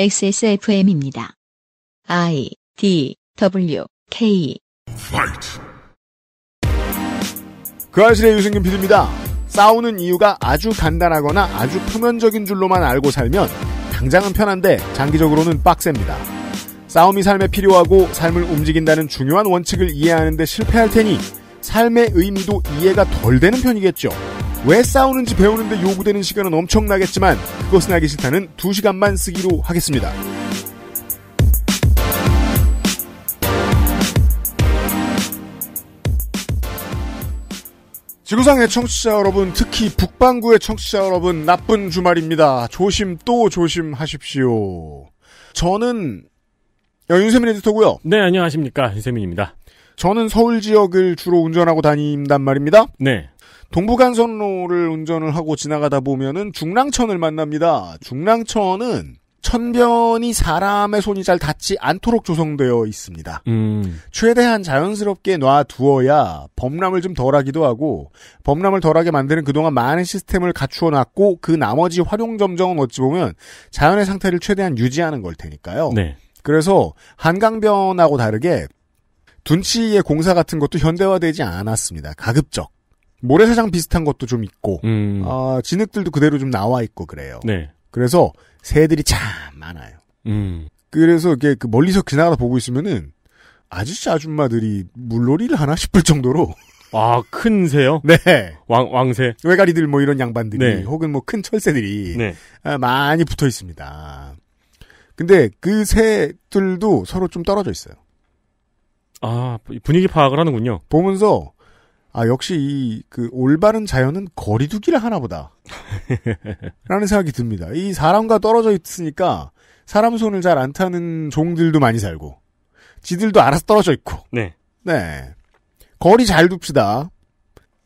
XSFM입니다. I D W K f i g 그 아실의 유승균 PD입니다. 싸우는 이유가 아주 간단하거나 아주 표면적인 줄로만 알고 살면 당장은 편한데 장기적으로는 빡셉니다. 싸움이 삶에 필요하고 삶을 움직인다는 중요한 원칙을 이해하는데 실패할 테니 삶의 의미도 이해가 덜 되는 편이겠죠. 왜 싸우는지 배우는데 요구되는 시간은 엄청나겠지만 그것은 알기 싫다는 2시간만 쓰기로 하겠습니다. 지구상의 청취자 여러분, 특히 북반구의 청취자 여러분, 나쁜 주말입니다. 조심 또 조심하십시오. 저는 어, 윤세민 에디터고요. 네, 안녕하십니까. 윤세민입니다. 저는 서울 지역을 주로 운전하고 다닌단 말입니다. 네. 동부간선로를 운전을 하고 지나가다 보면은 중랑천을 만납니다. 중랑천은 천변이 사람의 손이 잘 닿지 않도록 조성되어 있습니다. 음. 최대한 자연스럽게 놔두어야 범람을 좀 덜하기도 하고 범람을 덜하게 만드는 그동안 많은 시스템을 갖추어 놨고 그 나머지 활용 점정은 어찌 보면 자연의 상태를 최대한 유지하는 걸 테니까요. 네. 그래서 한강변하고 다르게 둔치의 공사 같은 것도 현대화되지 않았습니다. 가급적. 모래사장 비슷한 것도 좀 있고 음. 어, 진흙들도 그대로 좀 나와 있고 그래요. 네. 그래서 새들이 참 많아요. 음. 그래서 이게 그 멀리서 지나가다 보고 있으면은 아저씨 아줌마들이 물놀이를 하나 싶을 정도로 아큰 새요? 네. 왕 왕새. 외가리들 뭐 이런 양반들이 네. 혹은 뭐 큰 철새들이 네. 아, 많이 붙어 있습니다. 근데 그 새들도 서로 좀 떨어져 있어요. 아 분위기 파악을 하는군요. 보면서 아 역시 이 그 올바른 자연은 거리두기를 하나보다 라는 생각이 듭니다. 이 사람과 떨어져 있으니까 사람 손을 잘 안 타는 종들도 많이 살고 지들도 알아서 떨어져 있고 네. 네. 거리 잘 둡시다.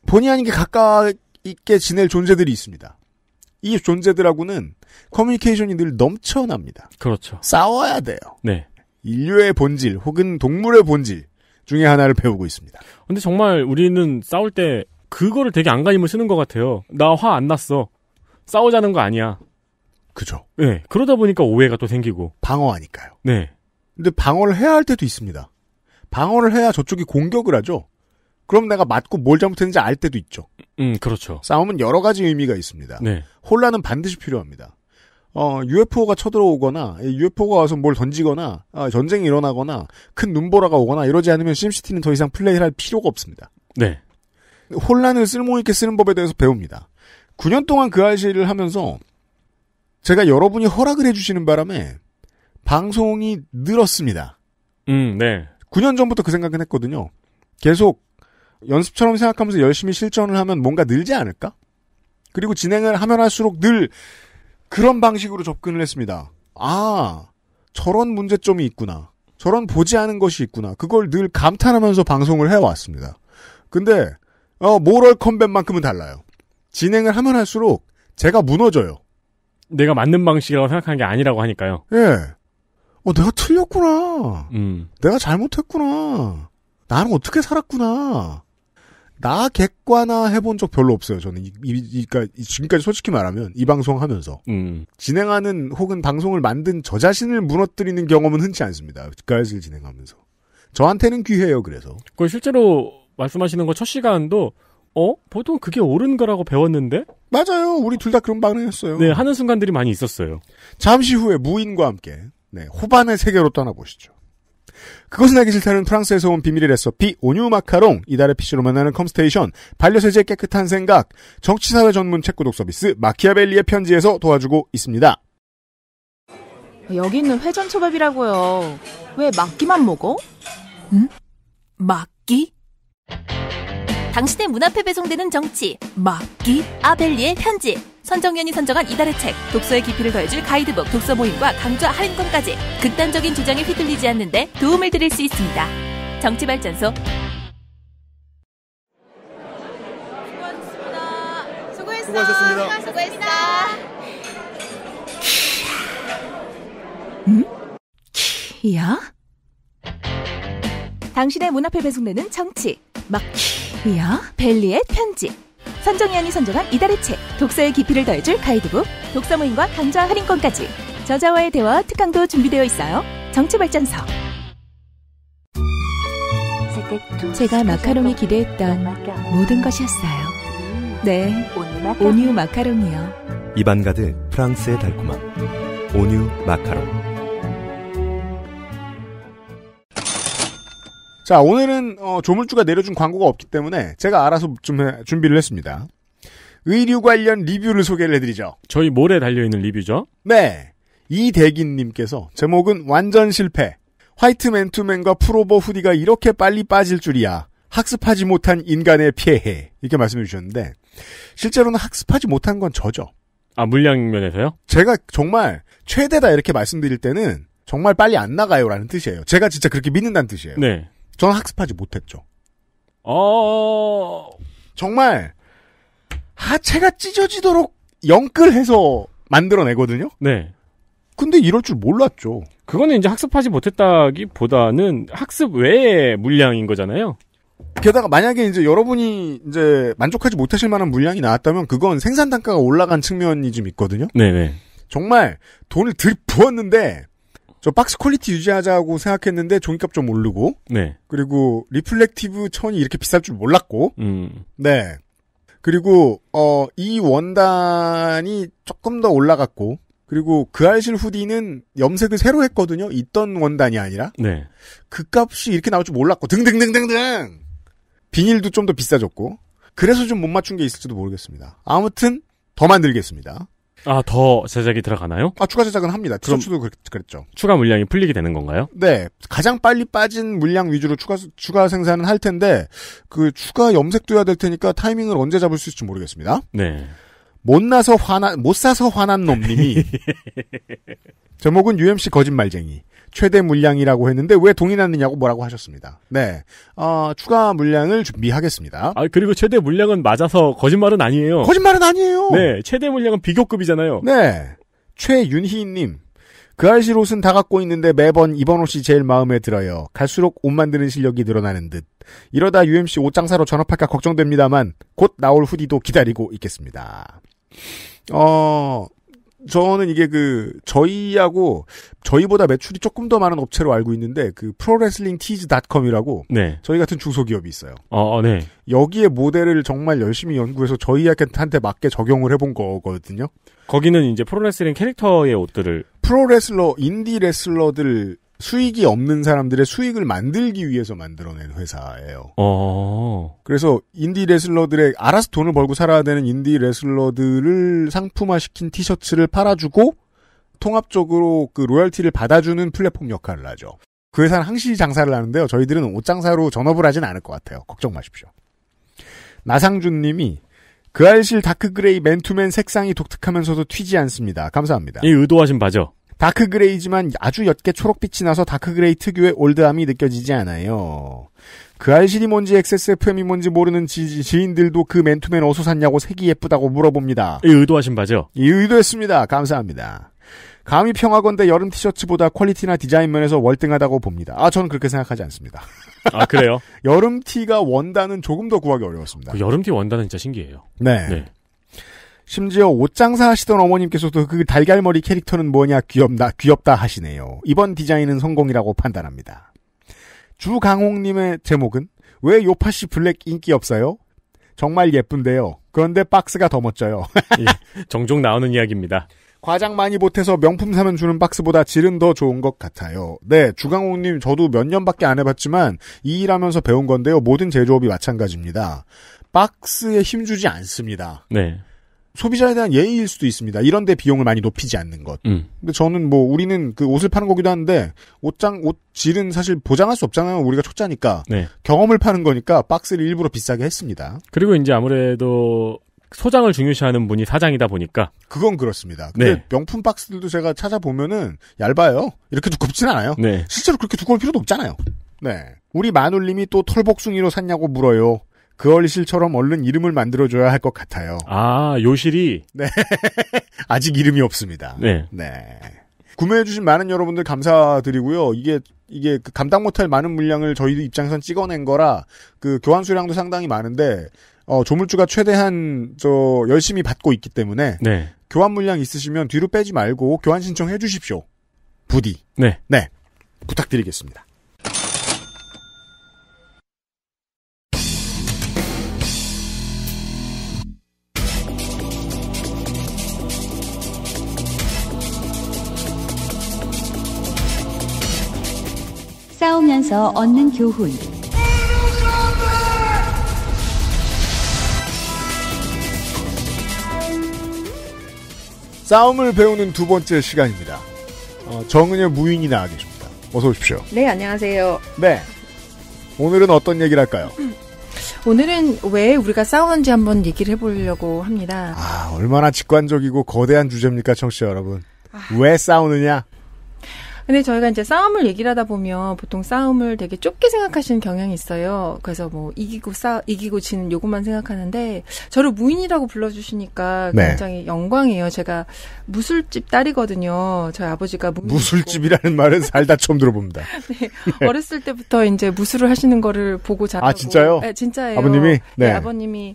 본의 아니게 가까이 있게 지낼 존재들이 있습니다. 이 존재들하고는 커뮤니케이션이 늘 넘쳐납니다. 그렇죠. 싸워야 돼요. 네. 인류의 본질 혹은 동물의 본질 중에 하나를 배우고 있습니다. 근데 정말 우리는 싸울 때 그거를 되게 안간힘을 쓰는 것 같아요. 나 화 안 났어. 싸우자는 거 아니야. 그죠. 네. 그러다 보니까 오해가 또 생기고. 방어하니까요. 네. 근데 방어를 해야 할 때도 있습니다. 방어를 해야 저쪽이 공격을 하죠. 그럼 내가 맞고 뭘 잘못했는지 알 때도 있죠. 음, 그렇죠. 싸움은 여러 가지 의미가 있습니다. 네. 혼란은 반드시 필요합니다. 어, UFO가 쳐들어오거나 UFO가 와서 뭘 던지거나 어, 전쟁이 일어나거나 큰 눈보라가 오거나 이러지 않으면 심시티는 더 이상 플레이를 할 필요가 없습니다. 네. 혼란을 쓸모있게 쓰는 법에 대해서 배웁니다. 9년 동안 그 아이씨를 하면서 제가 여러분이 허락을 해주시는 바람에 방송이 늘었습니다. 음, 네. 9년 전부터 그 생각은 했거든요. 계속 연습처럼 생각하면서 열심히 실전을 하면 뭔가 늘지 않을까? 그리고 진행을 하면 할수록 늘 그런 방식으로 접근을 했습니다. 아, 저런 문제점이 있구나. 저런 보지 않은 것이 있구나. 그걸 늘 감탄하면서 방송을 해왔습니다. 근데, 어, 모럴 컴뱃만큼은 달라요. 진행을 하면 할수록 제가 무너져요. 내가 맞는 방식이라고 생각하는 게 아니라고 하니까요. 예. 어, 내가 틀렸구나. 음. 내가 잘못했구나. 나는 어떻게 살았구나. 나 객관화 해본 적 별로 없어요. 저는 이, 이, 이 그러니까 지금까지 솔직히 말하면 이 방송 하면서 음. 진행하는 혹은 방송을 만든 저 자신을 무너뜨리는 경험은 흔치 않습니다. 가을 진행하면서 저한테는 귀해요. 그래서 그 실제로 말씀하시는 거 첫 시간도 어 보통 그게 옳은 거라고 배웠는데 맞아요. 우리 둘 다 그런 반응했어요. 네 하는 순간들이 많이 있었어요. 잠시 후에 무인과 함께 네, 호반의 세계로 떠나보시죠. 그것은 하기 싫다는 프랑스에서 온 비밀의 레시피 오뉴 마카롱 이달의 피 c 로 만나는 컴스테이션 반려세제 깨끗한 생각 정치사회 전문 책 구독 서비스 마키아벨리의 편지에서 도와주고 있습니다. 여기 있는 회전초밥이라고요. 왜 막기만 먹어? 응? 막기? 당신의 문 앞에 배송되는 정치 막기 아벨리의 편지 선정연이 선정한 이달의 책, 독서의 깊이를 더해줄 가이드북, 독서 모임과 강좌 할인권까지 극단적인 주장에 휘둘리지 않는데 도움을 드릴 수 있습니다. 정치발전소 수고하셨습니다. 수고했어. 수고하셨습니다. 수고했어. 음? 키야? 당신의 문 앞에 배송되는 정치 막키야 벨리의 편지 선정연이 선정한 이달의 책, 독서의 깊이를 더해줄 가이드북, 독서 모임과 강좌 할인권까지 저자와의 대화 특강도 준비되어 있어요. 정치발전서. 제가 마카롱이 기대했던 모든 것이었어요. 네, 오뉴 마카롱이요. 이반가드 프랑스의 달콤함. 오뉴 마카롱. 자, 오늘은 어, 조물주가 내려준 광고가 없기 때문에 제가 알아서 좀 해, 준비를 했습니다. 의류 관련 리뷰를 소개를 해드리죠. 저희 모래 달려있는 리뷰죠? 네. 이대기님께서 제목은 완전 실패. 화이트 맨투맨과 프로버 후디가 이렇게 빨리 빠질 줄이야. 학습하지 못한 인간의 피해. 이렇게 말씀해 주셨는데, 실제로는 학습하지 못한 건 저죠. 아, 물량 면에서요? 제가 정말 최대다 이렇게 말씀드릴 때는 정말 빨리 안 나가요라는 뜻이에요. 제가 진짜 그렇게 믿는다는 뜻이에요. 네. 저는 학습하지 못했죠. 어. 정말 하체가 찢어지도록 영끌해서 만들어내거든요. 네. 근데 이럴 줄 몰랐죠. 그거는 이제 학습하지 못했다기보다는 학습 외의 물량인 거잖아요. 게다가 만약에 이제 여러분이 이제 만족하지 못하실 만한 물량이 나왔다면 그건 생산 단가가 올라간 측면이 좀 있거든요. 네네. 정말 돈을 들부었는데 저 박스 퀄리티 유지하자고 생각했는데 종이값 좀 오르고 네. 그리고 리플렉티브 천이 이렇게 비쌀 줄 몰랐고 음. 네 그리고 어 이 원단이 조금 더 올라갔고 그리고 그 알실 후디는 염색을 새로 했거든요 있던 원단이 아니라 네. 그 값이 이렇게 나올 줄 몰랐고 등등등등등 비닐도 좀 더 비싸졌고 그래서 좀 못 맞춘 게 있을지도 모르겠습니다 아무튼 더 만들겠습니다 아, 더 제작이 들어가나요? 아, 추가 제작은 합니다. 티셔츠도 그랬, 그랬죠. 추가 물량이 풀리게 되는 건가요? 네. 가장 빨리 빠진 물량 위주로 추가, 추가 생산은 할 텐데, 그 추가 염색도 해야 될 테니까 타이밍을 언제 잡을 수 있을지 모르겠습니다. 네. 못 나서 화난, 못 사서 화난 놈님이, 제목은 UMC 거짓말쟁이. 최대 물량이라고 했는데 왜 동의났느냐고 뭐라고 하셨습니다. 네, 어, 추가 물량을 준비하겠습니다. 아 그리고 최대 물량은 맞아서 거짓말은 아니에요. 거짓말은 아니에요. 네, 최대 물량은 비교급이잖아요. 네, 최윤희님. 그 아저씨 옷은 다 갖고 있는데 매번 이번 옷이 제일 마음에 들어요. 갈수록 옷 만드는 실력이 늘어나는 듯. 이러다 UMC 옷 장사로 전업할까 걱정됩니다만 곧 나올 후디도 기다리고 있겠습니다. 어, 저는 이게 그 저희하고 저희보다 매출이 조금 더 많은 업체로 알고 있는데 그 프로레슬링티즈닷컴이라고 네. 저희 같은 중소기업이 있어요. 어, 어, 네. 여기에 모델을 정말 열심히 연구해서 저희한테 맞게 적용을 해본 거거든요. 거기는 이제 프로레슬링 캐릭터의 옷들을 프로레슬러 인디 레슬러들 수익이 없는 사람들의 수익을 만들기 위해서 만들어낸 회사예요. 어. 그래서 인디 레슬러들의 알아서 돈을 벌고 살아야 되는 인디 레슬러들을 상품화시킨 티셔츠를 팔아주고 통합적으로 그 로열티를 받아주는 플랫폼 역할을 하죠. 그 회사는 항시 장사를 하는데요. 저희들은 옷 장사로 전업을 하진 않을 것 같아요. 걱정 마십시오. 나상준 님이 그 알실 다크그레이 맨투맨 색상이 독특하면서도 튀지 않습니다. 감사합니다. 이 의도하신 바죠? 다크 그레이지만 아주 옅게 초록빛이 나서 다크 그레이 특유의 올드함이 느껴지지 않아요. 그 알실이 뭔지 XSFM이 뭔지 모르는 지, 지인들도 그 맨투맨 어디서 샀냐고 색이 예쁘다고 물어봅니다. 의도하신 바죠? 의도했습니다. 감사합니다. 감히 평화건대 여름 티셔츠보다 퀄리티나 디자인 면에서 월등하다고 봅니다. 아, 저는 그렇게 생각하지 않습니다. 아, 그래요? 여름 티가 원단은 조금 더 구하기 어려웠습니다. 그 여름 티 원단은 진짜 신기해요. 네. 네. 심지어 옷 장사하시던 어머님께서도 그 달걀머리 캐릭터는 뭐냐 귀엽다 귀엽다 하시네요. 이번 디자인은 성공이라고 판단합니다. 주강홍님의 제목은 왜 요파시 블랙 인기 없어요? 정말 예쁜데요. 그런데 박스가 더 멋져요. 예, 정종 나오는 이야기입니다. 과장 많이 못해서 명품 사면 주는 박스보다 질은 더 좋은 것 같아요. 네, 주강홍님 저도 몇 년밖에 안 해봤지만 이 일하면서 배운 건데요. 모든 제조업이 마찬가지입니다. 박스에 힘주지 않습니다. 네. 소비자에 대한 예의일 수도 있습니다. 이런데 비용을 많이 높이지 않는 것. 음. 근데 저는 뭐 우리는 그 옷을 파는 거기도 한데 옷장 옷질은 사실 보장할 수 없잖아요. 우리가 초짜니까 네. 경험을 파는 거니까 박스를 일부러 비싸게 했습니다. 그리고 이제 아무래도 소장을 중요시하는 분이 사장이다 보니까 그건 그렇습니다. 근데 네. 명품 박스들도 제가 찾아보면은 얇아요. 이렇게 두껍진 않아요. 네. 실제로 그렇게 두꺼울 필요도 없잖아요. 네. 우리 마눌님이 또 털복숭이로 샀냐고 물어요. 그얼실처럼 얼른 이름을 만들어줘야 할 것 같아요. 아, 요실이? 네. 아직 이름이 없습니다. 네. 네. 구매해주신 많은 여러분들 감사드리고요. 이게, 이게 그 감당 못할 많은 물량을 저희 입장선 에 찍어낸 거라 그 교환 수량도 상당히 많은데, 어, 조물주가 최대한 저 열심히 받고 있기 때문에 네. 교환 물량 있으시면 뒤로 빼지 말고 교환 신청해 주십시오. 부디. 네. 네. 부탁드리겠습니다. 삶에서 얻는 교훈. 싸움을 배우는 두 번째 시간입니다. 어, 정은의 무인이 나와 계십니다. 어서 오십시오. 네, 안녕하세요. 네. 오늘은 어떤 얘기를 할까요? 오늘은 왜 우리가 싸우는지 한번 얘기를 해보려고 합니다. 아, 얼마나 직관적이고 거대한 주제입니까, 청취자 여러분. 아. 왜 싸우느냐? 근데 저희가 이제 싸움을 얘기를 하다 보면 보통 싸움을 되게 좁게 생각하시는 경향이 있어요. 그래서 뭐 이기고 싸 이기고 지는 요것만 생각하는데 저를 무인이라고 불러주시니까 네. 굉장히 영광이에요. 제가 무술집 딸이거든요. 저희 아버지가 무술집이라는 말은 살다 처음 들어봅니다. 네. 네. 어렸을 때부터 이제 무술을 하시는 거를 보고 자라고 아 진짜요? 네, 진짜예요. 아버님이 네, 네 아버님이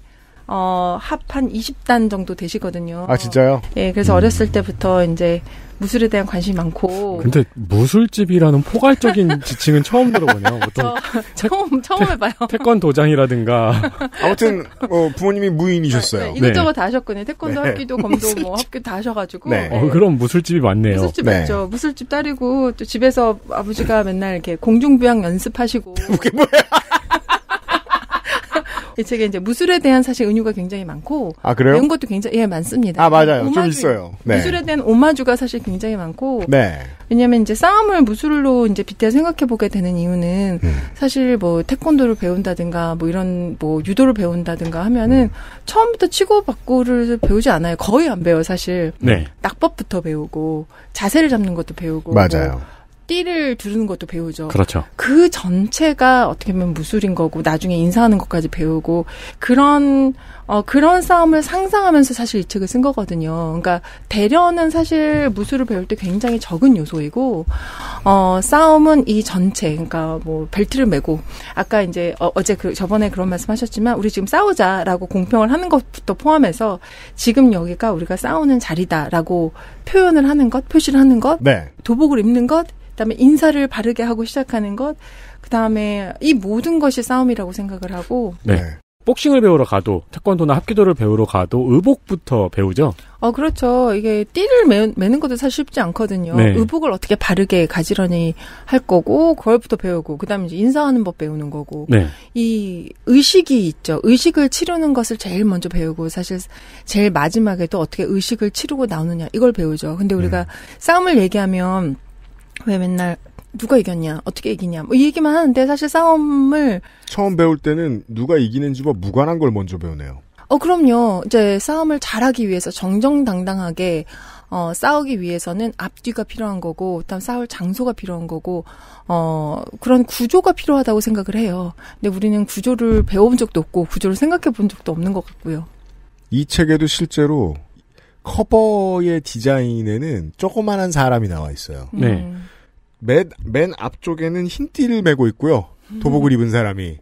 어, 합한 20단 정도 되시거든요. 아, 진짜요? 예, 그래서 음. 어렸을 때부터 이제 무술에 대한 관심이 많고. 근데 무술집이라는 포괄적인 지칭은 처음 들어보네요. 보통 태, 처음 처음 해봐요. 태, 권도장이라든가 아무튼 어, 부모님이 무인이셨어요. 네, 네. 이것저것 다 하셨거든요. 태권도 네. 학기도 검도 뭐 학교 다 하셔가지고. 네. 어, 그럼 무술집이 많네요. 무술집 네. 맞죠. 무술집 딸이고 또 집에서 아버지가 맨날 이렇게 공중부양 연습하시고. 그게 뭐야? 이 책에 이제 무술에 대한 사실 은유가 굉장히 많고 아 그래요? 배운 것도 굉장히 예 많습니다. 아 맞아요. 오마주, 좀 있어요. 네. 무술에 대한 오마주가 사실 굉장히 많고 네. 왜냐하면 이제 싸움을 무술로 이제 빗대어 생각해 보게 되는 이유는 음. 사실 뭐 태권도를 배운다든가 뭐 이런 뭐 유도를 배운다든가 하면은 음. 처음부터 치고받고를 배우지 않아요. 거의 안 배워 사실. 네. 낙법부터 배우고 자세를 잡는 것도 배우고 뭐 맞아요. 뭐 띠를 두르는 것도 배우죠. 그렇죠. 그 전체가 어떻게 보면 무술인 거고 나중에 인사하는 것까지 배우고 그런 어 그런 싸움을 상상하면서 사실 이 책을 쓴 거거든요. 그러니까 대련은 사실 무술을 배울 때 굉장히 적은 요소이고 어 싸움은 이 전체 그러니까 뭐 벨트를 메고 아까 이제 어, 어 제그 저번에 그런 말씀하셨지만 우리 지금 싸우자라고 공평을 하는 것부터 포함해서 지금 여기가 우리가 싸우는 자리다라고 표현을 하는 것, 표시를 하는 것, 네. 도복을 입는 것 그다음에 인사를 바르게 하고 시작하는 것, 그다음에 이 모든 것이 싸움이라고 생각을 하고 네. 네. 복싱을 배우러 가도 태권도나 합기도를 배우러 가도 의복부터 배우죠. 어 그렇죠. 이게 띠를 매, 매는 것도 사실 쉽지 않거든요. 네. 의복을 어떻게 바르게 가지런히 할 거고 그걸부터 배우고 그다음에 이제 인사하는 법 배우는 거고 네. 이 의식이 있죠. 의식을 치르는 것을 제일 먼저 배우고 사실 제일 마지막에 또 어떻게 의식을 치르고 나오느냐 이걸 배우죠. 근데 우리가 음. 싸움을 얘기하면 왜 맨날 누가 이겼냐, 어떻게 이기냐, 뭐이 얘기만 하는데 사실 싸움을 처음 배울 때는 누가 이기는지와 무관한 걸 먼저 배우네요. 어, 그럼요. 이제 싸움을 잘하기 위해서 정정당당하게 어, 싸우기 위해서는 앞뒤가 필요한 거고, 그다음 싸울 장소가 필요한 거고, 어, 그런 구조가 필요하다고 생각을 해요. 근데 우리는 구조를 배워본 적도 없고, 구조를 생각해 본 적도 없는 것 같고요. 이 책에도 실제로 커버의 디자인에는 조그만한 사람이 나와 있어요. 음. 네. 맨, 맨 앞쪽에는 흰 띠를 메고 있고요. 도복을 입은 사람이.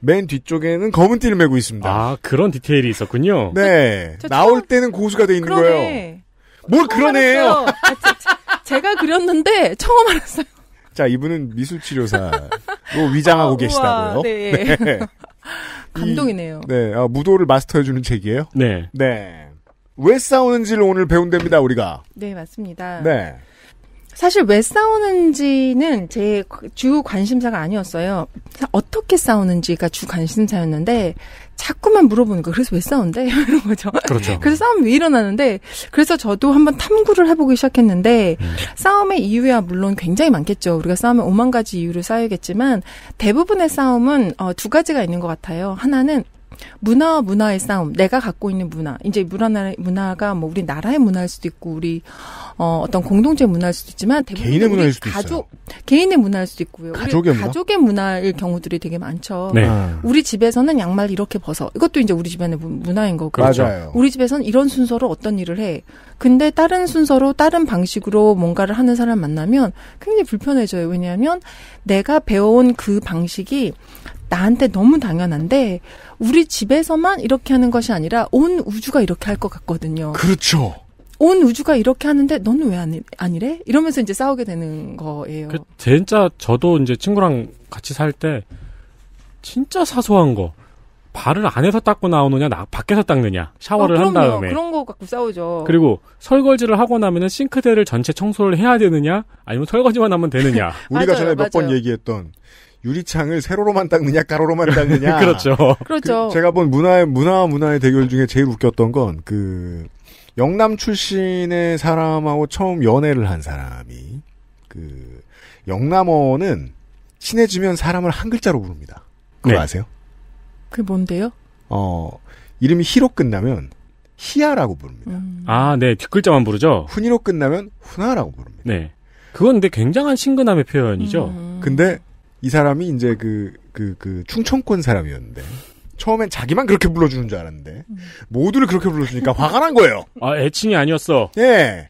맨 뒤쪽에는 검은 띠를 메고 있습니다. 아, 그런 디테일이 있었군요. 네. 저, 저, 나올 때는 고수가 돼 있는 그러네. 거예요. 뭘 그러네요. 아, 제가 그렸는데 처음 알았어요. 자, 이분은 미술치료사로 위장하고 아, 계시다고요. 우와, 네. 네. 감동이네요. 이, 네. 아, 무도를 마스터해주는 책이에요. 네. 네. 왜 싸우는지를 오늘 배운답니다, 우리가. 네, 맞습니다. 네. 사실 왜 싸우는지는 제 주 관심사가 아니었어요. 어떻게 싸우는지가 주 관심사였는데 자꾸만 물어보는 거. 그래서 왜싸운데 이런 거죠. 그렇죠. 그래서 싸움이 왜 일어나는데 그래서 저도 한번 탐구를 해보기 시작했는데 음. 싸움의 이유야 물론 굉장히 많겠죠. 우리가 싸움에 오만 가지 이유를 쌓여겠지만 대부분의 싸움은 어, 두 가지가 있는 것 같아요. 하나는 문화와 문화의 싸움, 내가 갖고 있는 문화, 이제 문화, 문화가 뭐 우리 나라의 문화일 수도 있고, 우리, 어, 어떤 공동체 문화일 수도 있지만, 대부분 개인의 문화일 수도 가족, 있어요. 개인의 문화일 수도 있고요. 가족의 문화. 가족의 문화일 경우들이 되게 많죠. 네. 아. 우리 집에서는 양말 이렇게 벗어. 이것도 이제 우리 집안의 문화인 거고. 그렇죠. 맞아요. 우리 집에서는 이런 순서로 어떤 일을 해. 근데 다른 순서로, 다른 방식으로 뭔가를 하는 사람 만나면 굉장히 불편해져요. 왜냐하면 내가 배워온 그 방식이 나한테 너무 당연한데 우리 집에서만 이렇게 하는 것이 아니라 온 우주가 이렇게 할 것 같거든요. 그렇죠. 온 우주가 이렇게 하는데 너는 왜 아니, 아니래? 이러면서 이제 싸우게 되는 거예요. 그 진짜 저도 이제 친구랑 같이 살 때 진짜 사소한 거 발을 안에서 닦고 나오느냐, 나, 밖에서 닦느냐, 샤워를 어, 한 다음에. 그런 거 갖고 싸우죠. 그리고 설거지를 하고 나면은 싱크대를 전체 청소를 해야 되느냐, 아니면 설거지만 하면 되느냐. 우리가 맞아요, 전에 몇 번 얘기했던 유리창을 세로로만 닦느냐 가로로만 닦느냐 그렇죠. 그렇죠. 그 제가 본 문화의 문화와 문화의 대결 중에 제일 웃겼던 건 그 영남 출신의 사람하고 처음 연애를 한 사람이 그 영남어는 친해지면 사람을 한 글자로 부릅니다. 그거 네. 아세요? 그게 뭔데요? 어 이름이 히로 끝나면 히아라고 부릅니다. 음. 아, 네. 뒷글자만 부르죠? 훈이로 끝나면 훈아라고 부릅니다. 네. 그건 근데 굉장한 친근함의 표현이죠. 음. 근데 이 사람이 이제 그, 그, 그, 충청권 사람이었는데. 처음엔 자기만 그렇게 불러주는 줄 알았는데. 모두를 그렇게 불러주니까 화가 난 거예요. 아, 애칭이 아니었어. 예.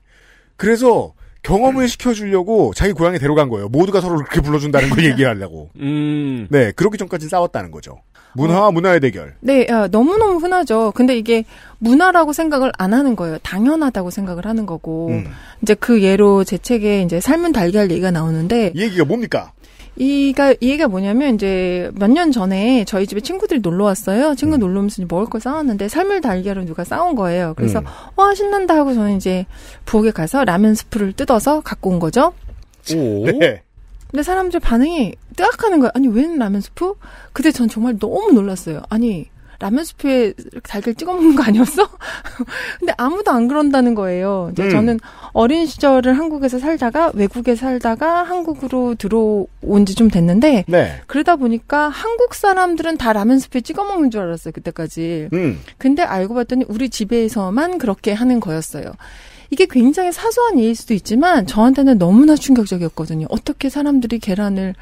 그래서 경험을 시켜주려고 자기 고향에 데려간 거예요. 모두가 서로 그렇게 불러준다는 걸 얘기하려고. 음. 네, 그렇게전까지 싸웠다는 거죠. 문화와 문화의 대결. 네, 아, 너무너무 흔하죠. 근데 이게 문화라고 생각을 안 하는 거예요. 당연하다고 생각을 하는 거고. 음. 이제 그 예로 제 책에 이제 삶은 달걀 얘기가 나오는데. 얘기가 뭡니까? 이가 이해가 뭐냐면 이제 몇 년 전에 저희 집에 친구들이 놀러 왔어요. 친구 음. 놀러 오면서 먹을 걸 싸왔는데 삶을 달걀을 누가 싸운 거예요. 그래서 음. 와 신난다 하고 저는 이제 부엌에 가서 라면 스프를 뜯어서 갖고 온 거죠. 오. 네. 근데 사람들 반응이 뜨악하는 거예요 아니 웬 라면 스프? 그때 전 정말 너무 놀랐어요. 아니 라면 수프에 달걀 찍어 먹는 거 아니었어? 근데 아무도 안 그런다는 거예요. 이제 음. 저는 어린 시절을 한국에서 살다가 외국에 살다가 한국으로 들어온 지 좀 됐는데 네. 그러다 보니까 한국 사람들은 다 라면 수프에 찍어 먹는 줄 알았어요. 그때까지. 음. 근데 알고 봤더니 우리 집에서만 그렇게 하는 거였어요. 이게 굉장히 사소한 일일 수도 있지만 저한테는 너무나 충격적이었거든요. 어떻게 사람들이 계란을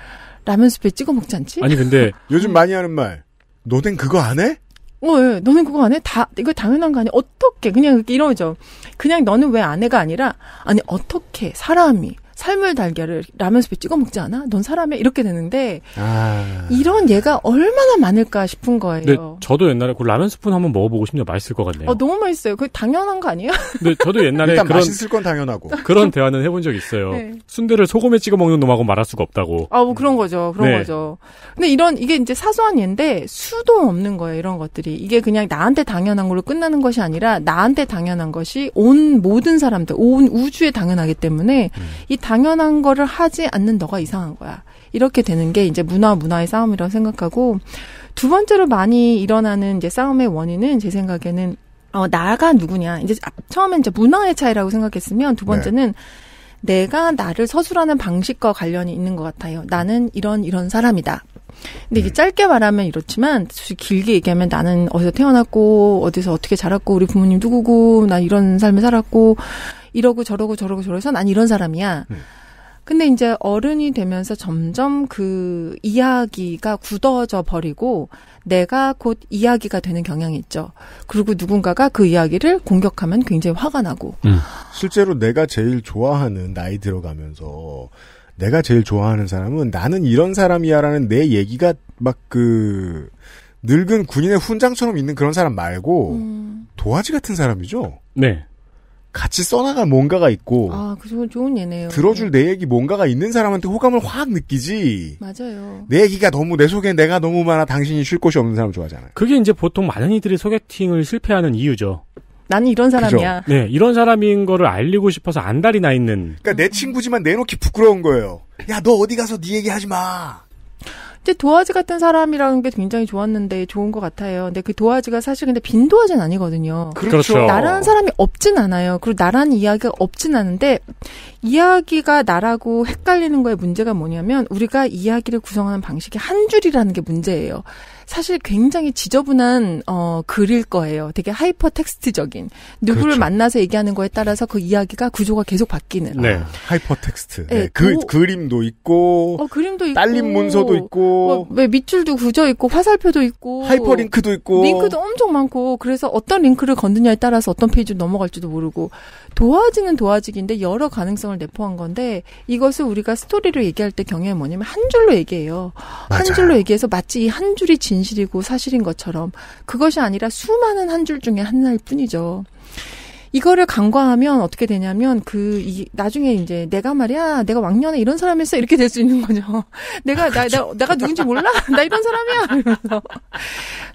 라면 수프에 찍어 먹지 않지? 아니 근데 요즘 많이 하는 말. 너넨 그거 안 해? 어, 예, 너는 그거 안 해? 다, 이거 당연한 거 아니야? 어떻게? 그냥 이렇게 이러죠. 그냥 너는 왜 아내가 아니라, 아니, 어떻게 사람이 삶을 달걀을 라면 숲에 찍어 먹지 않아? 넌 사람이야? 이렇게 되는데 아... 이런 얘가 얼마나 많을까 싶은 거예요. 네, 저도 옛날에 그 라면 스푼 한번 먹어보고 싶네요. 맛있을 것 같네요. 어, 너무 맛있어요. 그 당연한 거 아니에요? 네, 저도 옛날에 일단 그런 맛있을 건 당연하고 그런 대화는 해본 적 있어요. 네. 순대를 소금에 찍어 먹는 놈하고 말할 수가 없다고. 아, 뭐 그런 거죠. 그런 네. 거죠. 근데 이런 이게 이제 사소한 예인데 수도 없는 거예요. 이런 것들이 이게 그냥 나한테 당연한 걸로 끝나는 것이 아니라 나한테 당연한 것이 온 모든 사람들, 온 우주에 당연하기 때문에 음. 이 다. 당연한 거를 하지 않는 너가 이상한 거야. 이렇게 되는 게 이제 문화 문화의 싸움이라고 생각하고 두 번째로 많이 일어나는 이제 싸움의 원인은 제 생각에는 어 나가 누구냐. 이제 처음엔 이제 문화의 차이라고 생각했으면 두 네. 번째는 네. 내가 나를 서술하는 방식과 관련이 있는 것 같아요. 나는 이런 이런 사람이다. 근데 이게 네. 짧게 말하면 이렇지만 길게 얘기하면 나는 어디서 태어났고 어디서 어떻게 자랐고 우리 부모님 누구고 나 이런 삶을 살았고 이러고 저러고 저러고 저러서 난 이런 사람이야. 음. 근데 이제 어른이 되면서 점점 그 이야기가 굳어져 버리고 내가 곧 이야기가 되는 경향이 있죠. 그리고 누군가가 그 이야기를 공격하면 굉장히 화가 나고. 음. 실제로 내가 제일 좋아하는 나이 들어가면서 내가 제일 좋아하는 사람은 나는 이런 사람이야라는 내 얘기가 막 그 늙은 군인의 훈장처럼 있는 그런 사람 말고 음. 도화지 같은 사람이죠. 네. 같이 써나갈 뭔가가 있고 아 그건 좋은 예네요. 들어줄 네. 내 얘기 뭔가가 있는 사람한테 호감을 확 느끼지. 맞아요. 내 얘기가 너무 내 속에 내가 너무 많아 당신이 쉴 곳이 없는 사람 을 좋아하잖아요. 그게 이제 보통 많은 이들이 소개팅을 실패하는 이유죠. 나는 이런 사람이야. 그죠? 네, 이런 사람인 거를 알리고 싶어서 안달이 나 있는. 그러니까 내 친구지만 내놓기 부끄러운 거예요. 야, 너 어디 가서 네 얘기 하지 마. 이제 도화지 같은 사람이라는 게 굉장히 좋았는데 좋은 것 같아요. 근데 그 도화지가 사실 근데 빈 도화지는 아니거든요. 그렇죠. 그렇죠. 나라는 사람이 없진 않아요. 그리고 나라는 이야기가 없진 않은데 이야기가 나라고 헷갈리는 거에 문제가 뭐냐면 우리가 이야기를 구성하는 방식이 한 줄이라는 게 문제예요. 사실 굉장히 지저분한 어 글일 거예요. 되게 하이퍼 텍스트적인 누구를 그렇죠. 만나서 얘기하는 거에 따라서 그 이야기가 구조가 계속 바뀌는. 네, 하이퍼 텍스트. 네, 네. 그 도, 그림도 있고, 어, 그림도 있고, 딸린 문서도 있고. 뭐, 왜 밑줄도 굳어 있고 화살표도 있고 하이퍼링크도 있고 링크도 엄청 많고 그래서 어떤 링크를 건드냐에 따라서 어떤 페이지로 넘어갈지도 모르고 도화지는 도화지인데 여러 가능성을 내포한 건데 이것을 우리가 스토리를 얘기할 때 경향이 뭐냐면 한 줄로 얘기해요. 맞아요. 한 줄로 얘기해서 마치 이 한 줄이 진실이고 사실인 것처럼 그것이 아니라 수많은 한 줄 중에 하나일 뿐이죠. 이거를 간과하면 어떻게 되냐면 그 이, 나중에 이제 내가 말이야 내가 왕년에 이런 사람이었어 이렇게 될 수 있는 거죠. 내가 나, 나 내가 누군지 몰라 나 이런 사람이야. 이러면서.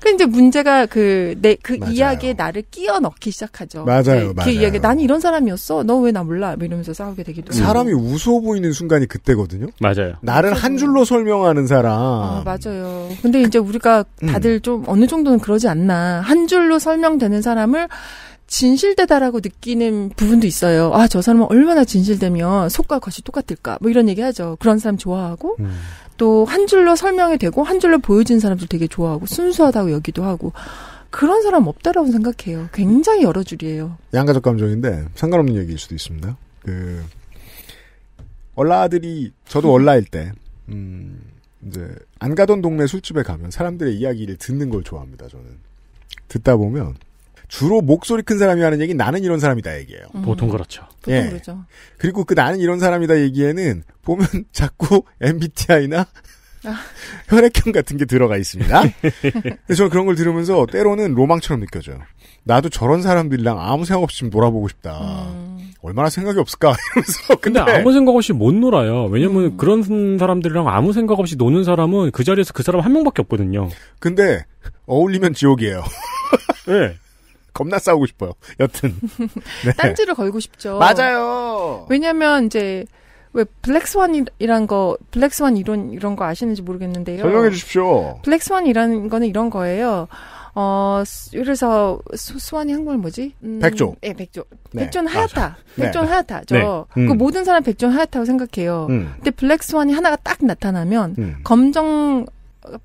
그 이제 문제가 그내그 그 이야기에 나를 끼워 넣기 시작하죠. 맞아요, 네, 맞아요. 그 이야기 난 이런 사람이었어. 너 왜 나 몰라? 뭐 이러면서 싸우게 되기도. 사람이 하 우스워 보이는 순간이 그때거든요. 맞아요. 나를 한 줄로 설명하는 사람. 아, 맞아요. 근데 이제 우리가 음. 다들 음. 좀 어느 정도는 그러지 않나. 한 줄로 설명되는 사람을 진실되다라고 느끼는 부분도 있어요. 아, 저 사람은 얼마나 진실되면 속과 겉이 똑같을까. 뭐 이런 얘기 하죠. 그런 사람 좋아하고, 음. 또한 줄로 설명이 되고, 한 줄로 보여진 사람도 되게 좋아하고, 순수하다고 여기도 하고, 그런 사람 없다라고 생각해요. 굉장히 여러 줄이에요. 양가적 감정인데, 상관없는 얘기일 수도 있습니다. 그, 얼라들이, 저도 얼라일 때, 음, 이제, 안 가던 동네 술집에 가면 사람들의 이야기를 듣는 걸 좋아합니다, 저는. 듣다 보면, 주로 목소리 큰 사람이 하는 얘기 나는 이런 사람이다 얘기예요. 음. 보통 그렇죠. 보통 예. 그렇죠. 그리고 그 나는 이런 사람이다 얘기에는 보면 자꾸 MBTI나 아. 혈액형 같은 게 들어가 있습니다. 저는 그런 걸 들으면서 때로는 로망처럼 느껴져요. 나도 저런 사람들이랑 아무 생각 없이 놀아보고 싶다. 음. 얼마나 생각이 없을까 이러면서 근데, 근데, 아무 생각 없이 못 놀아요. 왜냐면 음. 그런 사람들이랑 아무 생각 없이 노는 사람은 그 자리에서 그 사람 한 명밖에 없거든요. 근데 어울리면 지옥이에요. 네. 겁나 싸우고 싶어요. 여튼. 네. 딴지를 걸고 싶죠. 맞아요. 왜냐면 하 이제 왜 블랙스완이란 거 블랙스완 이론 이런 거 아시는지 모르겠는데요. 설명해 주십시오. 블랙스완이라는 거는 이런 거예요. 어, 그래서 수, 수완이 한국말 뭐지? 음, 백조. 예, 백조. 네. 백조는 하얗다. 아, 백조는 네. 하얗다. 저. 네. 음. 그 모든 사람 백조는 하얗다고 생각해요. 음. 근데 블랙 스완이 하나가 딱 나타나면 음. 검정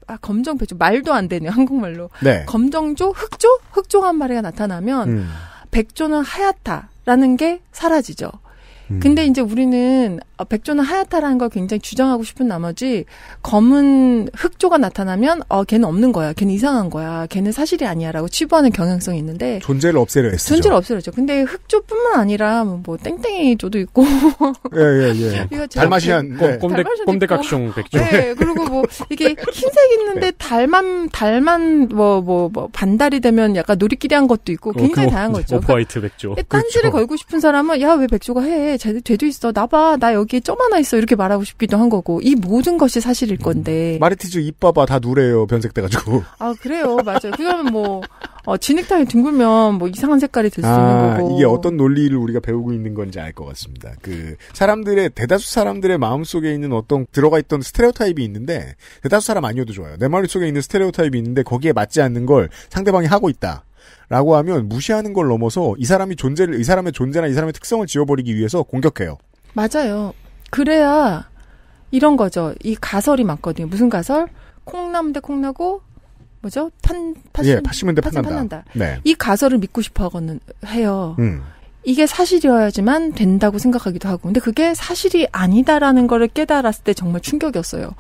아, 검정배추 말도 안 되네요 한국말로 네. 검정조 흑조 흑조가 한 마리가 나타나면 음. 백조는 하얗다라는 게 사라지죠. 음. 근데 이제 우리는 어, 백조는 하얗다라는 걸 굉장히 주장하고 싶은 나머지 검은 흑조가 나타나면 어 걔는 없는 거야, 걔는 이상한 거야, 걔는 사실이 아니야라고 치부하는 경향성이 있는데 존재를 없애려 했죠. 존재를 없애려죠. 근데 흑조뿐만 아니라 뭐, 뭐 땡땡이 조도 있고 예예 예. 예, 예. 달마시안 네. 네. 꼼대 꼼대각종 백조. 네 그리고 뭐 이게 흰색 있는데 네. 달만 달만 뭐뭐뭐 뭐, 뭐 반달이 되면 약간 놀이끼리한 것도 있고 어, 굉장히 어, 그, 다양한 거 있죠. 오프화이트 그러니까 백조. 딴지를 그렇죠. 걸고 싶은 사람은 야 왜 백조가 해? 쟤, 쟤도 있어. 나 봐 나 여기 여게점 하나 있어 이렇게 말하고 싶기도 한 거고 이 모든 것이 사실일 건데. 음. 마리티즈 입 봐봐 다 누래요 변색돼가지고. 아 그래요 맞아요. 그러면 뭐 어, 진흙탕에 둥글면뭐 이상한 색깔이 될수 아, 있는 거고. 이게 어떤 논리를 우리가 배우고 있는 건지 알 것 같습니다. 그 사람들의 대다수 사람들의 마음 속에 있는 어떤 들어가 있던 스테레오타입이 있는데 대다수 사람 아니어도 좋아요. 내 머릿 속에 있는 스테레오타입이 있는데 거기에 맞지 않는 걸 상대방이 하고 있다. 라고 하면 무시하는 걸 넘어서 이 사람이 존재를 이 사람의 존재나 이 사람의 특성을 지워버리기 위해서 공격해요. 맞아요. 그래야 이런 거죠. 이 가설이 맞거든요 무슨 가설? 콩나무 대 콩나고 뭐죠? 판, 판, 예, 파시면 돼 판난다. 판난다. 네. 이 가설을 믿고 싶어 하거는 해요. 음. 이게 사실이어야지만 된다고 생각하기도 하고. 근데 그게 사실이 아니다라는 거를 깨달았을 때 정말 충격이었어요.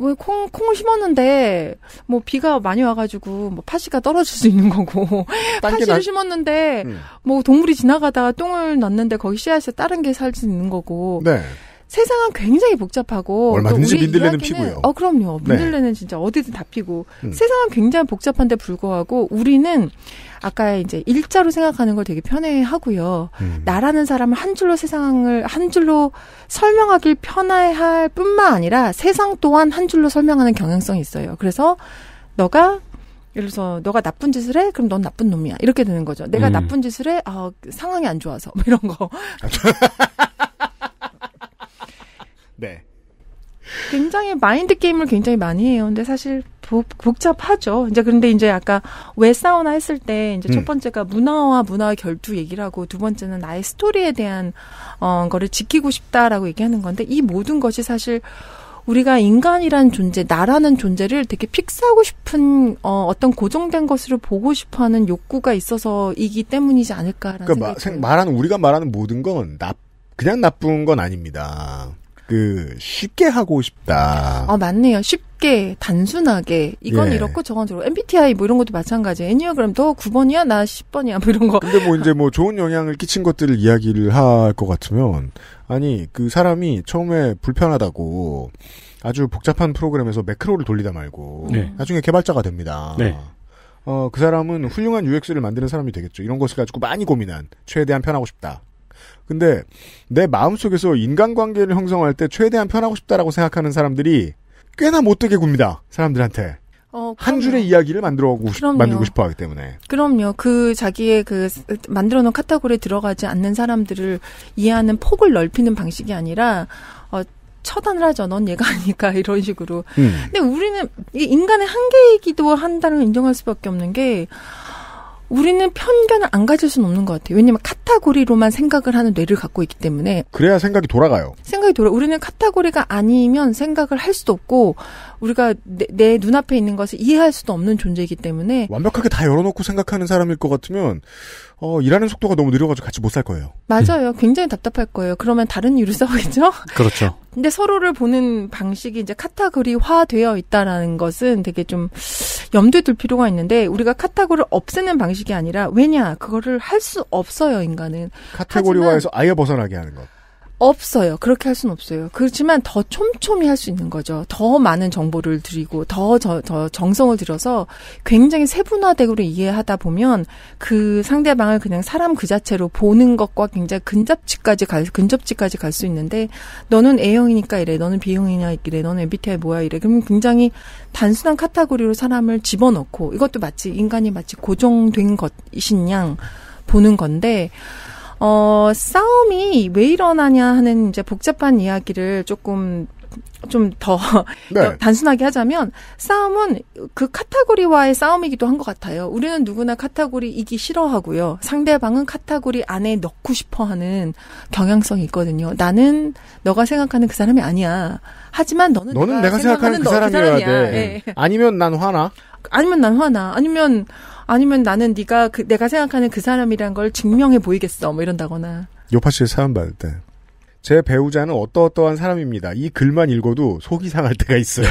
왜 콩, 콩을 심었는데, 뭐, 비가 많이 와가지고, 뭐, 파시가 떨어질 수 있는 거고, 파시를 나... 심었는데, 음. 뭐, 동물이 지나가다가 똥을 넣는데, 거기 씨앗에 다른 게 살 수 있는 거고, 네. 세상은 굉장히 복잡하고 얼마든지 민들레는 피고요. 어 그럼요. 네. 민들레는 네. 진짜 어디든 다 피고 음. 세상은 굉장히 복잡한데 불구하고 우리는 아까 이제 일자로 생각하는 걸 되게 편해하고요. 음. 나라는 사람을한 줄로 세상을 한 줄로 설명하길 편해할 뿐만 아니라 세상 또한 한 줄로 설명하는 경향성이 있어요. 그래서 너가 예를 들어서 너가 나쁜 짓을 해 그럼 넌 나쁜 놈이야 이렇게 되는 거죠 내가 음. 나쁜 짓을 해 아, 상황이 안 좋아서 뭐 이런 거 네. 굉장히 마인드 게임을 굉장히 많이 해요. 근데 사실 복, 복잡하죠. 이제 그런데 이제 아까 왜 사우나 했을 때 이제 음. 첫 번째가 문화와 문화의 결투 얘기를 하고 두 번째는 나의 스토리에 대한 어 거를 지키고 싶다라고 얘기하는 건데 이 모든 것이 사실 우리가 인간이란 존재, 나라는 존재를 되게 픽스하고 싶은 어, 어떤 고정된 것으로 보고 싶어하는 욕구가 있어서이기 때문이지 않을까라는 그러니까 생각이 마, 말하는 우리가 말하는 모든 건 나, 그냥 나쁜 건 아닙니다. 그 쉽게 하고 싶다. 어 맞네요. 쉽게 단순하게 이건 예. 이렇고 저건 저렇고 MBTI 뭐 이런 것도 마찬가지. 애니어그램도 9번이야 나 10번이야 뭐 이런 거. 근데 뭐 이제 뭐 좋은 영향을 끼친 것들을 이야기를 할 것 같으면 아니 그 사람이 처음에 불편하다고 아주 복잡한 프로그램에서 매크로를 돌리다 말고 네. 나중에 개발자가 됩니다. 네. 어그 사람은 훌륭한 UX를 만드는 사람이 되겠죠. 이런 것을 가지고 많이 고민한 최대한 편하고 싶다. 근데 내 마음속에서 인간관계를 형성할 때 최대한 편하고 싶다라고 생각하는 사람들이 꽤나 못되게 굽니다. 사람들한테. 어, 한 줄의 이야기를 만들어 오고 싶, 만들고 싶어 하기 때문에. 그럼요. 그 자기의 그 만들어 놓은 카테고리에 들어가지 않는 사람들을 이해하는 폭을 넓히는 방식이 아니라 어 처단을 하죠. 넌 얘가 아니까 이런 식으로. 음. 근데 우리는 인간의 한계이기도 한다는 걸 인정할 수밖에 없는 게 우리는 편견을 안 가질 수는 없는 것 같아요. 왜냐면 카테고리로만 생각을 하는 뇌를 갖고 있기 때문에 그래야 생각이 돌아가요. 생각이 돌아. 우리는 카테고리가 아니면 생각을 할 수도 없고 우리가 내, 내, 눈앞에 있는 것을 이해할 수도 없는 존재이기 때문에 완벽하게 다 열어놓고 생각하는 사람일 것 같으면 어, 일하는 속도가 너무 느려가지고 같이 못 살 거예요. 맞아요. 음. 굉장히 답답할 거예요. 그러면 다른 이유로 싸우겠죠? 그렇죠. 근데 서로를 보는 방식이 이제 카타고리화 되어 있다라는 것은 되게 좀 염두에 둘 필요가 있는데 우리가 카타고를 없애는 방식이 아니라 왜냐 그거를 할 수 없어요 인간은 카테고리화에서 아예 벗어나게 하는 것. 없어요. 그렇게 할 수는 없어요. 그렇지만 더 촘촘히 할 수 있는 거죠. 더 많은 정보를 드리고 더, 저, 더 정성을 들여서 굉장히 세분화되고 이해하다 보면 그 상대방을 그냥 사람 그 자체로 보는 것과 굉장히 근접지까지 갈 근접지까지 갈 수 있는데 너는 A형이니까 이래, 너는 B형이냐 이래, 너는 MBTI 뭐야 이래. 그러면 굉장히 단순한 카테고리로 사람을 집어넣고 이것도 마치 인간이 마치 고정된 것이신 양 보는 건데 어, 싸움이 왜 일어나냐 하는 이제 복잡한 이야기를 조금 좀더 네. 단순하게 하자면 싸움은 그 카테고리와의 싸움이기도 한 것 같아요. 우리는 누구나 카테고리 이기 싫어하고요. 상대방은 카테고리 안에 넣고 싶어하는 경향성이 있거든요. 나는 너가 생각하는 그 사람이 아니야. 하지만 너는, 너는 내가, 생각하는, 생각하는 그, 그 사람이어야 그 사람이야. 돼. 네. 아니면 난 화나. 아니면 난 화나. 아니면 아니면 나는 네가 그, 내가 생각하는 그 사람이란 걸 증명해 보이겠어. 뭐 이런다거나. 요파 씨의 사연 받을 때. 제 배우자는 어떠어떠한 사람입니다. 이 글만 읽어도 속이 상할 때가 있어요.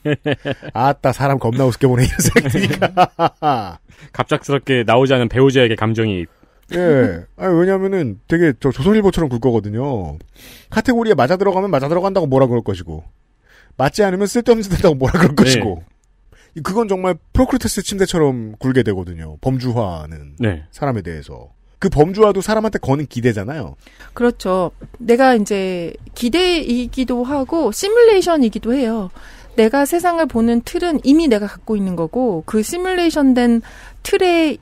아따, 사람 겁나 우습게 보네 이런 생각이 드니까. 갑작스럽게 나오지 않은 배우자에게 감정이 예. 아 왜냐면은 되게 저 조선일보처럼 굴 거거든요. 카테고리에 맞아 들어가면 맞아 들어간다고 뭐라 그럴 것이고. 맞지 않으면 쓸데없는 짓 한다고 뭐라 그럴 네. 것이고. 그건 정말 프로크리테스 침대처럼 굴게 되거든요. 범주화는 네. 사람에 대해서. 그 범주화도 사람한테 거는 기대잖아요. 그렇죠. 내가 이제 기대이기도 하고 시뮬레이션이기도 해요. 내가 세상을 보는 틀은 이미 내가 갖고 있는 거고 그 시뮬레이션 된 틀에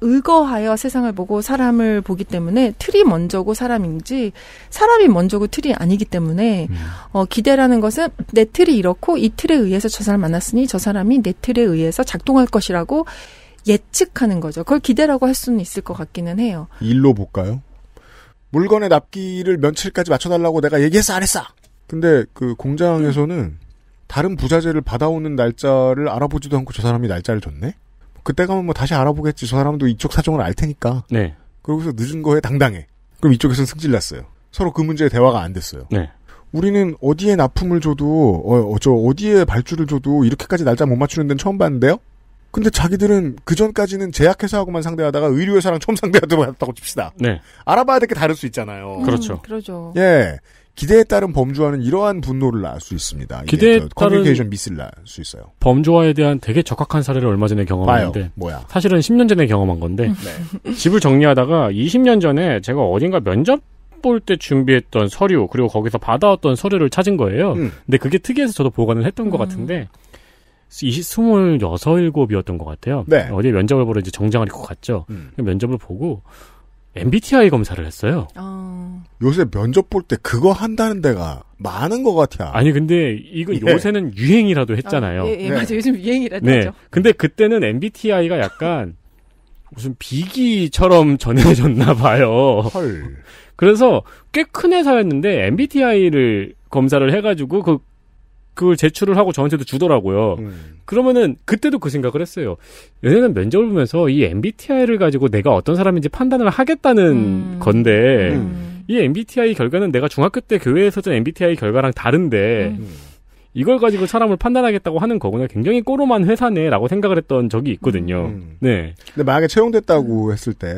의거하여 세상을 보고 사람을 보기 때문에 틀이 먼저고 사람인지 사람이 먼저고 틀이 아니기 때문에 음. 어, 기대라는 것은 내 틀이 이렇고 이 틀에 의해서 저 사람 을 만났으니 저 사람이 내 틀에 의해서 작동할 것이라고 예측하는 거죠. 그걸 기대라고 할 수는 있을 것 같기는 해요. 일로 볼까요? 물건의 납기를 며칠까지 맞춰달라고 내가 얘기했어 안 했어. 근데 그 공장에서는 다른 부자재를 받아오는 날짜를 알아보지도 않고 저 사람이 날짜를 줬네. 그때 가면 뭐 다시 알아보겠지. 저 사람도 이쪽 사정을 알 테니까. 네. 그러고서 늦은 거에 당당해. 그럼 이쪽에서는 승질 났어요. 서로 그 문제에 대화가 안 됐어요. 네. 우리는 어디에 납품을 줘도 어, 어, 저 어디에 발주를 줘도 이렇게까지 날짜 못 맞추는 데는 처음 봤는데요. 근데 자기들은 그 전까지는 제약회사하고만 상대하다가 의료회사랑 처음 상대하다고 했다고 칩시다. 네. 알아봐야 될 게 다를 수 있잖아요. 음, 그렇죠. 그러죠. 예. 기대에 따른 범주화는 이러한 분노를 낳을 수 있습니다. 기대에 그 따른 미스를 낳을 수 있어요. 범주화에 대한 되게 적확한 사례를 얼마 전에 경험했는데 뭐야. 사실은 10년 전에 경험한 건데 음. 네. 집을 정리하다가 20년 전에 제가 어딘가 면접 볼 때 준비했던 서류 그리고 거기서 받아왔던 서류를 찾은 거예요. 음. 근데 그게 특이해서 저도 보관을 했던 음. 것 같은데 20, 26, 7이었던 것 같아요. 네. 어디 면접을 보러 이제 정장을 입고 갔죠. 음. 면접을 보고 MBTI 검사를 했어요. 어... 요새 면접 볼 때 그거 한다는 데가 많은 것 같아요. 아니 근데 이거 예. 요새는 유행이라도 했잖아요. 아, 예, 예, 네. 맞아 요즘 유행이라도 네. 하죠. 근데 그때는 MBTI가 약간 무슨 비기처럼 전해졌나 봐요. 헐. 그래서 꽤 큰 회사였는데 MBTI를 검사를 해가지고 그 그걸 제출을 하고 저한테도 주더라고요. 음. 그러면은 그때도 그 생각을 했어요. 얘네는 면접을 보면서 이 MBTI를 가지고 내가 어떤 사람인지 판단을 하겠다는 음. 건데 음. 이 MBTI 결과는 내가 중학교 때 교회에서 전 MBTI 결과랑 다른데 음. 음. 이걸 가지고 사람을 판단하겠다고 하는 거구나. 굉장히 꼬로만 회사네라고 생각을 했던 적이 있거든요. 음. 네. 근데 만약에 채용됐다고 했을 때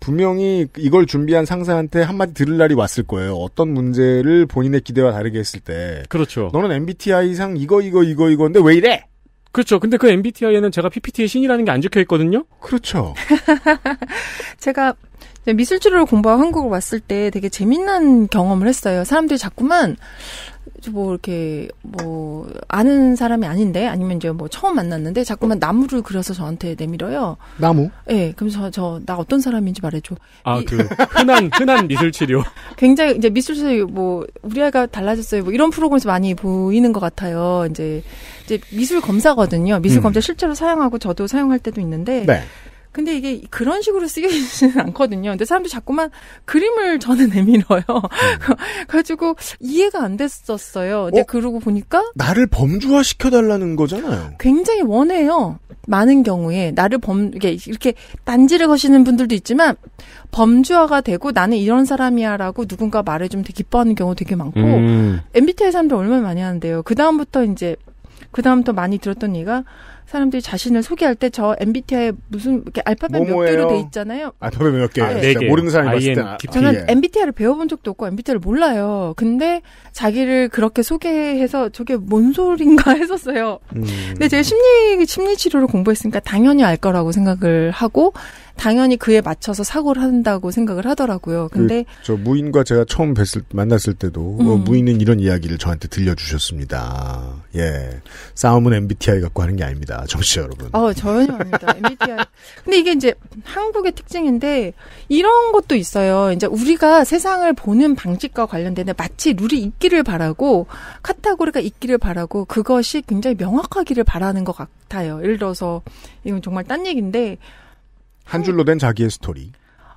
분명히 이걸 준비한 상사한테 한마디 들을 날이 왔을 거예요. 어떤 문제를 본인의 기대와 다르게 했을 때. 그렇죠. 너는 MBTI상 이거 이거 이거 이건데 왜 이래? 그렇죠. 근데 그 MBTI에는 제가 PPT의 신이라는 게 안 적혀 있거든요. 그렇죠. 제가 미술치료를 공부하고 한국을 왔을 때 되게 재미난 경험을 했어요. 사람들이 자꾸만 뭐 이렇게 뭐 아는 사람이 아닌데 아니면 이제 뭐 처음 만났는데 자꾸만 나무를 그려서 저한테 내밀어요. 나무? 예. 네, 그래서 저나 어떤 사람인지 말해줘. 아그 흔한 흔한 미술 치료. 굉장히 이제 미술 치료 뭐 우리 아이가 달라졌어요. 뭐 이런 프로그램에서 많이 보이는 것 같아요. 이제 이제 미술 검사거든요. 미술 음. 검사 음. 실제로 사용하고 저도 사용할 때도 있는데. 네. 근데 이게 그런 식으로 쓰이지는 않거든요. 근데 사람들이 자꾸만 그림을 저는 내밀어요. 음. 가지고 이해가 안 됐었어요. 근데 어? 그러고 보니까 나를 범주화 시켜달라는 거잖아요. 굉장히 원해요. 많은 경우에 나를 범 이렇게 이렇게 단지를 거시는 분들도 있지만 범주화가 되고 나는 이런 사람이야라고 누군가 말해주면 되게 기뻐하는 경우 되게 많고 음. MBTI 사람들 얼마나 많이 하는데요. 그 다음부터 이제 그 다음부터 많이 들었던 얘가 기 사람들이 자신을 소개할 때 저 MBTI 무슨 이렇게 알파벳 몇 개로 돼 있잖아요. 아, 알파벳 몇 개. 아, 네, 네 개. 모르는 사람이 봤을 때 아, 저는 MBTI를 배워본 적도 없고 MBTI를 몰라요. 근데 자기를 그렇게 소개해서 저게 뭔 소린가 했었어요. 음. 근데 제가 심리 심리 치료를 공부했으니까 당연히 알 거라고 생각을 하고 당연히 그에 맞춰서 사고를 한다고 생각을 하더라고요. 그 근데 그, 저 무인과 제가 처음 뵀을 만났을 때도 어, 음. 어, 무인은 이런 이야기를 저한테 들려주셨습니다. 예, 싸움은 MBTI 갖고 하는 게 아닙니다, 정치 여러분. 어, 전혀 아닙니다. MBTI. 근데 이게 이제 한국의 특징인데 이런 것도 있어요. 이제 우리가 세상을 보는 방식과 관련된 마치 룰이 있기를 바라고 카테고리가 있기를 바라고 그것이 굉장히 명확하기를 바라는 것 같아요. 예를 들어서 이건 정말 딴 얘기인데 한 줄로 된 자기의 스토리.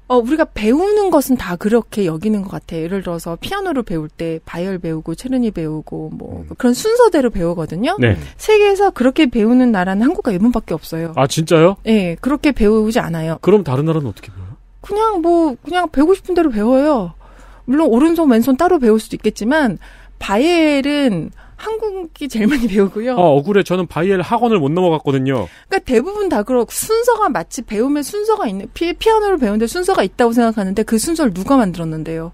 어, 우리가 배우는 것은 다 그렇게 여기는 것같아 예를 들어서 피아노를 배울 때 바이엘 배우고 체르니 배우고 뭐 음. 그런 순서대로 배우거든요. 네. 세계에서 그렇게 배우는 나라는 한국과 일본밖에 없어요. 아 진짜요? 네, 그렇게 배우지 않아요. 그럼 다른 나라는 어떻게 배워요? 그냥 뭐 그냥 배우고 싶은 대로 배워요. 물론 오른손 왼손 따로 배울 수도 있겠지만 바이엘은 한국이 제일 많이 배우고요. 어, 억울해. 저는 바이엘 학원을 못 넘어갔거든요. 그러니까 대부분 다 그렇고 순서가 마치 배움의 순서가 있는 피, 피아노를 배우는데 순서가 있다고 생각하는데 그 순서를 누가 만들었는데요.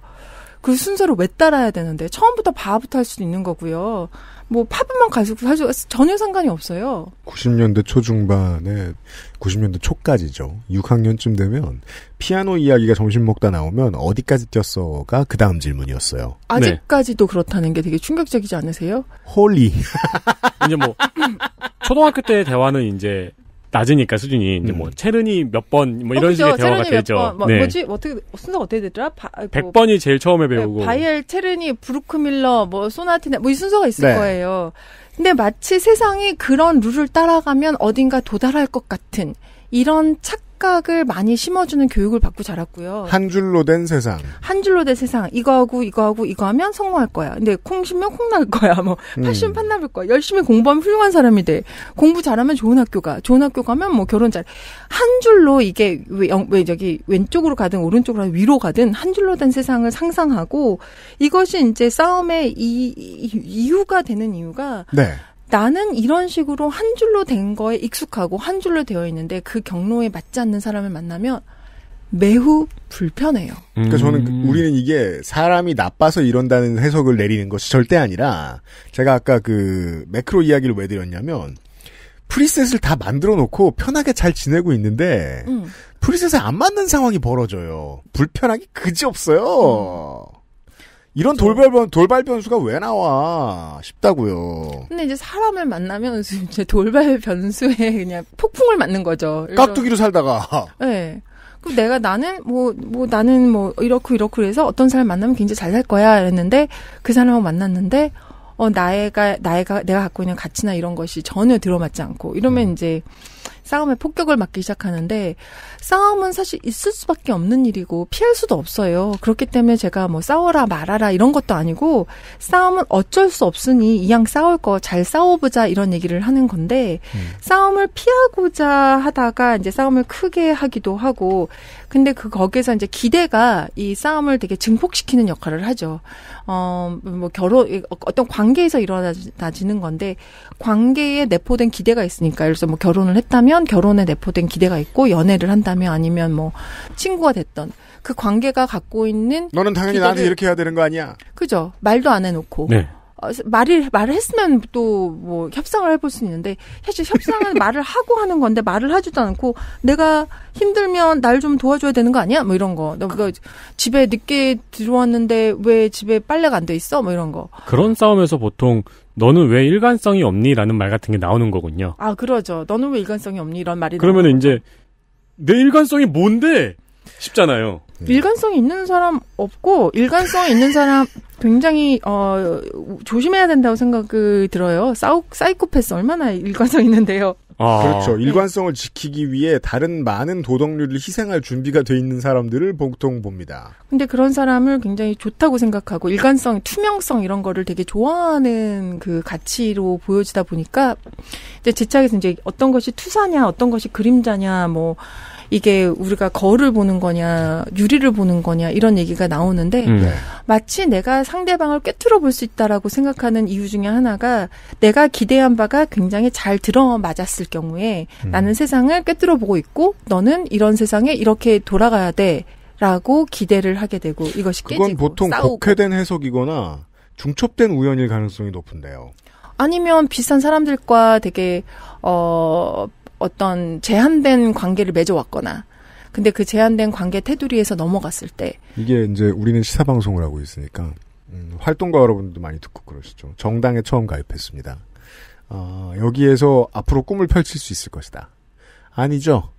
그 순서를 왜 따라야 되는데 처음부터 바부터 할 수도 있는 거고요. 뭐팝만 가지고 사실 전혀 상관이 없어요. 90년대 초중반에 90년대 초까지죠. 6학년쯤 되면 피아노 이야기가 점심 먹다 나오면 어디까지 뛰었어가 그 다음 질문이었어요. 아직까지도 네. 그렇다는 게 되게 충격적이지 않으세요? 홀리. 이제 뭐 초등학교 때 대화는 이제 낮으니까 수준이 이제 뭐 음. 체르니 몇 번 뭐 이런 어, 식의 대화가 되죠. 번, 뭐, 네. 뭐지 뭐 어떻게 순서 어떻게 되더라? 바, 뭐, 100번이 제일 처음에 배우고 네, 바이엘 체르니 브루크밀러 뭐 소나티나 뭐이 순서가 있을 네. 거예요. 근데 마치 세상이 그런 룰을 따라가면 어딘가 도달할 것 같은 이런 착 생각을 많이 심어주는 교육을 받고 자랐고요. 한 줄로 된 세상. 한 줄로 된 세상. 이거하고 이거하고 이거 하면 성공할 거야. 근데 콩심면콩 날 거야. 뭐 팔심 음. 판나볼 거야. 열심히 공부하면 훌륭한 사람이 돼. 공부 잘하면 좋은 학교가. 좋은 학교 가면 뭐 결혼 잘. 한 줄로 이게 왜, 왜 저기 왼쪽으로 가든 오른쪽으로 가든 위로 가든 한 줄로 된 세상을 상상하고 이것이 이제 싸움의 이, 이, 이유가 되는 이유가 네. 나는 이런 식으로 한 줄로 된 거에 익숙하고 한 줄로 되어 있는데 그 경로에 맞지 않는 사람을 만나면 매우 불편해요. 음. 그러니까 저는 그 음. 우리는 이게 사람이 나빠서 이런다는 해석을 내리는 것이 절대 아니라 제가 아까 그 매크로 이야기를 왜 드렸냐면 프리셋을 다 만들어 놓고 편하게 잘 지내고 있는데 음. 프리셋에 안 맞는 상황이 벌어져요. 불편하기 그지 없어요. 음. 이런 돌발 변 돌발 변수가 왜 나와 싶다고요. 근데 이제 사람을 만나면 이제 돌발 변수에 그냥 폭풍을 맞는 거죠. 깍두기로 살다가. 네. 그 내가 나는 뭐뭐 뭐 나는 뭐 이렇고 이렇고 그서 어떤 사람 만나면 굉장히 잘 살 거야 이는데그 사람을 만났는데 어 나이가 나이가 내가 갖고 있는 가치나 이런 것이 전혀 들어맞지 않고 이러면 음. 이제 싸움의 폭격을 맞기 시작하는데 싸움은 사실 있을 수밖에 없는 일이고 피할 수도 없어요. 그렇기 때문에 제가 뭐 싸워라 말아라 이런 것도 아니고 싸움은 어쩔 수 없으니 이왕 싸울 거 잘 싸워보자 이런 얘기를 하는 건데 음. 싸움을 피하고자 하다가 이제 싸움을 크게 하기도 하고 근데 그 거기에서 이제 기대가 이 싸움을 되게 증폭시키는 역할을 하죠. 어 뭐 결혼 어떤 관계에서 일어나지는 건데 관계에 내포된 기대가 있으니까 그래서 뭐 결혼을 했다면 한면 결혼에 내포된 기대가 있고 연애를 한다면 아니면 뭐 친구가 됐던 그 관계가 갖고 있는 너는 당연히 기대를, 나한테 이렇게 해야 되는 거 아니야? 그죠. 말도 안 해놓고. 네. 어, 말을 말을 했으면 또 뭐 협상을 해볼 수 있는데 사실 협상은 말을 하고 하는 건데 말을 하지도 않고 내가 힘들면 날 좀 도와줘야 되는 거 아니야? 뭐 이런 거. 너가 집에 늦게 들어왔는데 왜 집에 빨래가 안 돼 있어? 뭐 이런 거. 그런 싸움에서 보통 너는 왜 일관성이 없니라는 말 같은 게 나오는 거군요. 아 그러죠. 너는 왜 일관성이 없니 이런 말이 그러면 이제 내 일관성이 뭔데 싶잖아요. 네. 일관성이 있는 사람 없고 일관성이 있는 사람 굉장히 어 조심해야 된다고 생각이 들어요. 싸우 사이코패스 얼마나 일관성 있는데요. 아. 그렇죠. 일관성을 지키기 위해 다른 많은 도덕률을 희생할 준비가 돼 있는 사람들을 보통 봅니다. 근데 그런 사람을 굉장히 좋다고 생각하고 일관성, 투명성 이런 거를 되게 좋아하는 그 가치로 보여지다 보니까 이제 제 책에서 이제 어떤 것이 투사냐, 어떤 것이 그림자냐, 뭐 이게 우리가 거울을 보는 거냐 유리를 보는 거냐 이런 얘기가 나오는데 음. 네. 마치 내가 상대방을 꿰뚫어 볼 수 있다라고 생각하는 이유 중에 하나가 내가 기대한 바가 굉장히 잘 들어맞았을 경우에 음. 나는 세상을 꿰뚫어 보고 있고 너는 이런 세상에 이렇게 돌아가야 돼라고 기대를 하게 되고 이것이 그건 깨지고 보통 싸우고. 곡해된 해석이거나 중첩된 우연일 가능성이 높은데요. 아니면 비슷한 사람들과 되게 어 어떤 제한된 관계를 맺어왔거나 근데 그 제한된 관계 테두리에서 넘어갔을 때 이게 이제 우리는 시사 방송을 하고 있으니까 음, 활동가 여러분들도 많이 듣고 그러시죠. 정당에 처음 가입했습니다. 어, 여기에서 앞으로 꿈을 펼칠 수 있을 것이다. 아니죠.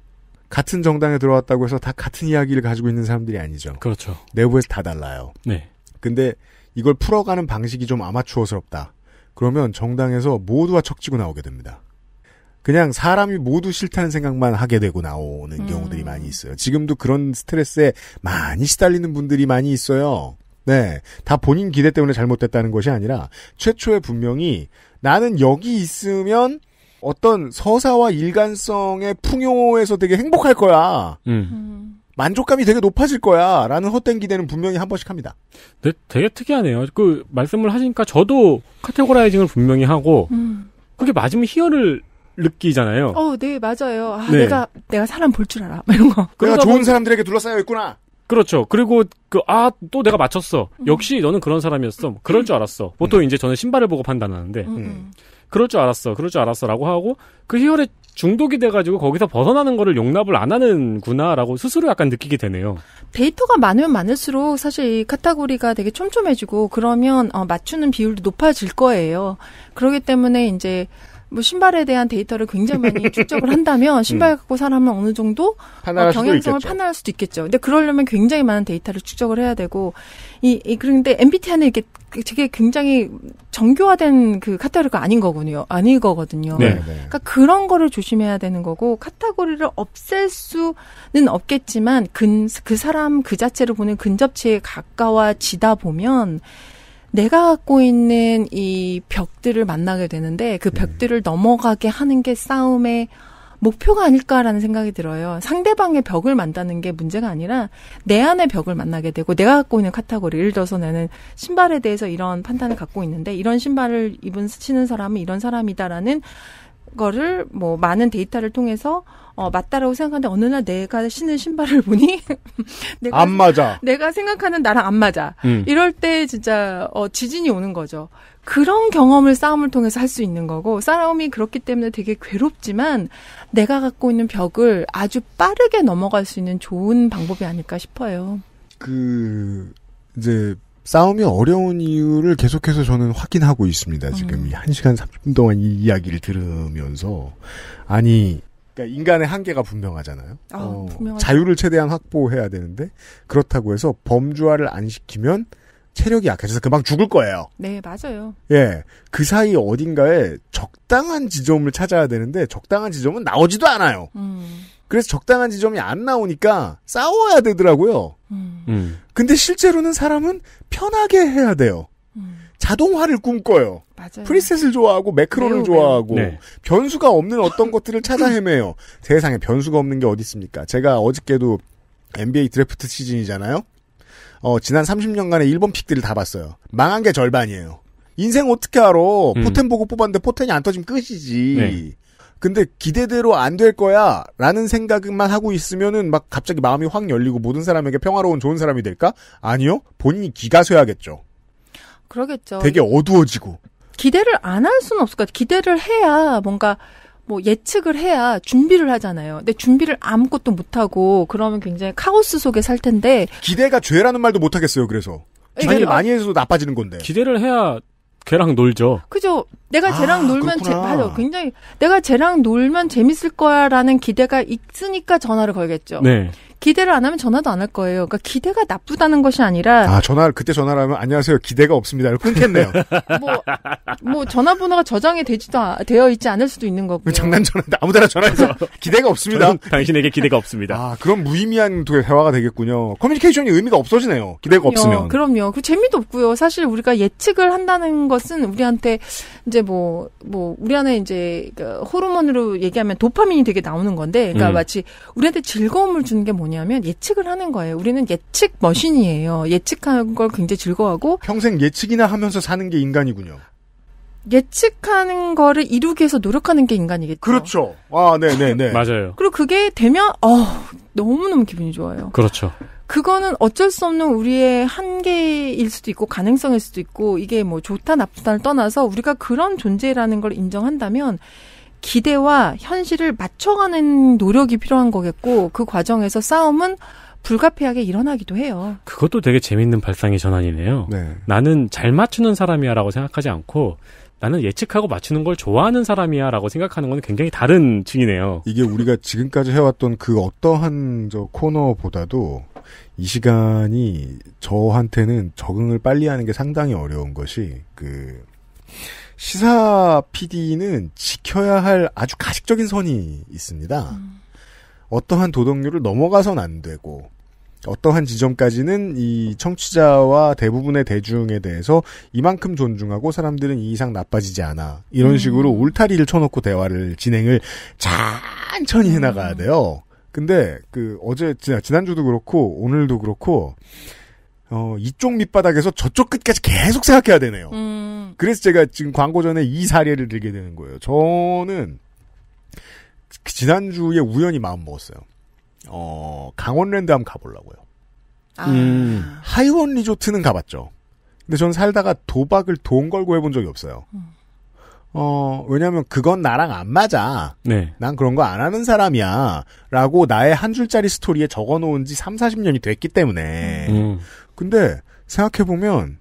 같은 정당에 들어왔다고 해서 다 같은 이야기를 가지고 있는 사람들이 아니죠. 그렇죠. 내부에서 다 달라요. 네. 근데 이걸 풀어가는 방식이 좀 아마추어스럽다. 그러면 정당에서 모두가 척지고 나오게 됩니다. 그냥 사람이 모두 싫다는 생각만 하게 되고 나오는 음. 경우들이 많이 있어요. 지금도 그런 스트레스에 많이 시달리는 분들이 많이 있어요. 네. 다 본인 기대 때문에 잘못됐다는 것이 아니라 최초에 분명히 나는 여기 있으면 어떤 서사와 일관성의 풍요에서 되게 행복할 거야. 음. 음. 만족감이 되게 높아질 거야. 라는 헛된 기대는 분명히 한 번씩 합니다. 네, 되게 특이하네요. 그, 말씀을 하시니까 저도 카테고라이징을 분명히 하고, 음. 그게 맞으면 희열을 느끼잖아요. 어, 네, 맞아요. 아, 네. 내가, 내가 사람 볼 줄 알아. 이런 거. 내가 좋은 보 사람들에게 둘러싸여 있구나. 그렇죠. 그리고 그, 아, 또 내가 맞췄어. 음. 역시 너는 그런 사람이었어. 뭐 그럴 줄 알았어. 보통 음. 이제 저는 신발을 보고 판단하는데, 음, 그럴 줄 알았어. 그럴 줄 알았어. 라고 하고, 그 희열에 중독이 돼가지고 거기서 벗어나는 거를 용납을 안 하는구나라고 스스로 약간 느끼게 되네요. 데이터가 많으면 많을수록 사실 이 카테고리가 되게 촘촘해지고 그러면 어, 맞추는 비율도 높아질 거예요. 그러기 때문에 이제 뭐 신발에 대한 데이터를 굉장히 많이 축적을 한다면 신발 음. 갖고 사람은 어느 정도 어, 경향성을 판단할 수도 있겠죠. 근데 그러려면 굉장히 많은 데이터를 축적을 해야 되고 이, 이 그런데 MBTI는 이게 되게 굉장히 정교화된 그 카테고리가 아닌 거군요. 아닌 거거든요. 네, 네. 그러니까 그런 거를 조심해야 되는 거고 카테고리를 없앨 수는 없겠지만 근, 그 사람 그 자체를 보는 근접치에 가까워지다 보면 내가 갖고 있는 이 벽들을 만나게 되는데 그 음. 벽들을 넘어가게 하는 게 싸움의 목표가 아닐까라는 생각이 들어요. 상대방의 벽을 만나는 게 문제가 아니라 내 안의 벽을 만나게 되고 내가 갖고 있는 카테고리 예를 들어서 나는 신발에 대해서 이런 판단을 갖고 있는데 이런 신발을 입은 신는 사람은 이런 사람이다라는 거를 뭐 많은 데이터를 통해서 어, 맞다라고 생각하는데 어느 날 내가 신은 신발을 보니 내가 안 맞아. 내가 생각하는 나랑 안 맞아. 음. 이럴 때 진짜 어, 지진이 오는 거죠. 그런 경험을 싸움을 통해서 할 수 있는 거고 싸움이 그렇기 때문에 되게 괴롭지만 내가 갖고 있는 벽을 아주 빠르게 넘어갈 수 있는 좋은 방법이 아닐까 싶어요. 그 이제 싸움이 어려운 이유를 계속해서 저는 확인하고 있습니다. 지금 음. 1시간 30분 동안 이 이야기를 들으면서 아니 그러니까 인간의 한계가 분명하잖아요. 아, 어, 자유를 최대한 확보해야 되는데 그렇다고 해서 범주화를 안 시키면 체력이 약해져서 금방 죽을 거예요. 네, 맞아요. 예. 그 사이 어딘가에 적당한 지점을 찾아야 되는데 적당한 지점은 나오지도 않아요. 음. 그래서 적당한 지점이 안 나오니까 싸워야 되더라고요. 음. 음. 근데 실제로는 사람은 편하게 해야 돼요. 음. 자동화를 꿈꿔요. 맞아요. 프리셋을 좋아하고 매크로를 매우, 좋아하고 네. 변수가 없는 어떤 것들을 찾아 헤매요. 세상에 변수가 없는 게 어디 있습니까? 제가 어저께도 NBA 드래프트 시즌이잖아요. 어, 지난 30년간의 1번 픽들을 다 봤어요. 망한 게 절반이에요. 인생 어떻게 알아? 음. 포텐 보고 뽑았는데 포텐이 안 터지면 끝이지. 네. 근데 기대대로 안 될 거야 라는 생각만 하고 있으면은 막 갑자기 마음이 확 열리고 모든 사람에게 평화로운 좋은 사람이 될까? 아니요. 본인이 기가쇠야겠죠. 그러겠죠. 되게 어두워지고. 기대를 안 할 수는 없을 것 같아요. 기대를 해야 뭔가 뭐 예측을 해야 준비를 하잖아요. 근데 준비를 아무것도 못하고 그러면 굉장히 카오스 속에 살 텐데 기대가 죄라는 말도 못하겠어요. 그래서 기대를 네, 많이 해서 나빠지는 건데 기대를 해야 걔랑 놀죠. 그죠. 내가 쟤랑 아, 놀면 재, 맞아. 굉장히 내가 쟤랑 놀면 재밌을 거야라는 기대가 있으니까 전화를 걸겠죠. 네. 기대를 안 하면 전화도 안 할 거예요. 그러니까 기대가 나쁘다는 것이 아니라 아 전화를 그때 전화를 하면 안녕하세요 기대가 없습니다. 끊겠네요. 뭐, 뭐 전화번호가 저장이 되지도 아, 되어 있지 않을 수도 있는 거고 장난 전화인데 아무데나 전화해서 기대가 없습니다. 당신에게 기대가 없습니다. 아 그럼 무의미한 대화가 되겠군요. 커뮤니케이션이 의미가 없어지네요. 기대가 그럼요, 없으면 그럼요. 그 재미도 없고요. 사실 우리가 예측을 한다는 것은 우리한테 이제 뭐뭐 뭐 우리 안에 이제 그 호르몬으로 얘기하면 도파민이 되게 나오는 건데, 그러니까 음. 마치 우리한테 즐거움을 주는 게뭐 뭐냐면 예측을 하는 거예요. 우리는 예측 머신이에요. 예측하는 걸 굉장히 즐거워하고 평생 예측이나 하면서 사는 게 인간이군요. 예측하는 거를 이루기 위해서 노력하는 게 인간이겠죠. 그렇죠. 아, 네, 네, 네. 맞아요. 그리고 그게 되면 어, 너무너무 기분이 좋아요. 그렇죠. 그거는 어쩔 수 없는 우리의 한계일 수도 있고 가능성일 수도 있고 이게 뭐 좋다 나쁘다를 떠나서 우리가 그런 존재라는 걸 인정한다면 기대와 현실을 맞춰가는 노력이 필요한 거겠고 그 과정에서 싸움은 불가피하게 일어나기도 해요. 그것도 되게 재밌는 발상의 전환이네요. 네. 나는 잘 맞추는 사람이야라고 생각하지 않고 나는 예측하고 맞추는 걸 좋아하는 사람이야라고 생각하는 건 굉장히 다른 층이네요. 이게 우리가 지금까지 해왔던 그 어떠한 저 코너보다도 이 시간이 저한테는 적응을 빨리 하는 게 상당히 어려운 것이 그 시사 PD는 지켜야 할 아주 가식적인 선이 있습니다. 음. 어떠한 도덕률을 넘어가선 안 되고 어떠한 지점까지는 이 청취자와 대부분의 대중에 대해서 이만큼 존중하고 사람들은 이 이상 나빠지지 않아 이런 음. 식으로 울타리를 쳐놓고 대화를 진행을 천천히 음. 해나가야 돼요. 근데 그 어제 지난주도 그렇고 오늘도 그렇고 어 이쪽 밑바닥에서 저쪽 끝까지 계속 생각해야 되네요. 음. 그래서 제가 지금 광고 전에 이 사례를 들게 되는 거예요. 저는 지난주에 우연히 마음 먹었어요. 어, 강원랜드 한번 가보려고요. 아. 음. 하이원 리조트는 가봤죠. 근데 저는 살다가 도박을 돈 걸고 해본 적이 없어요. 음. 어, 왜냐면 그건 나랑 안 맞아. 네. 난 그런 거 안 하는 사람이야. 라고 나의 한 줄짜리 스토리에 적어 놓은 지 3, 40년이 됐기 때문에. 음. 근데 생각해보면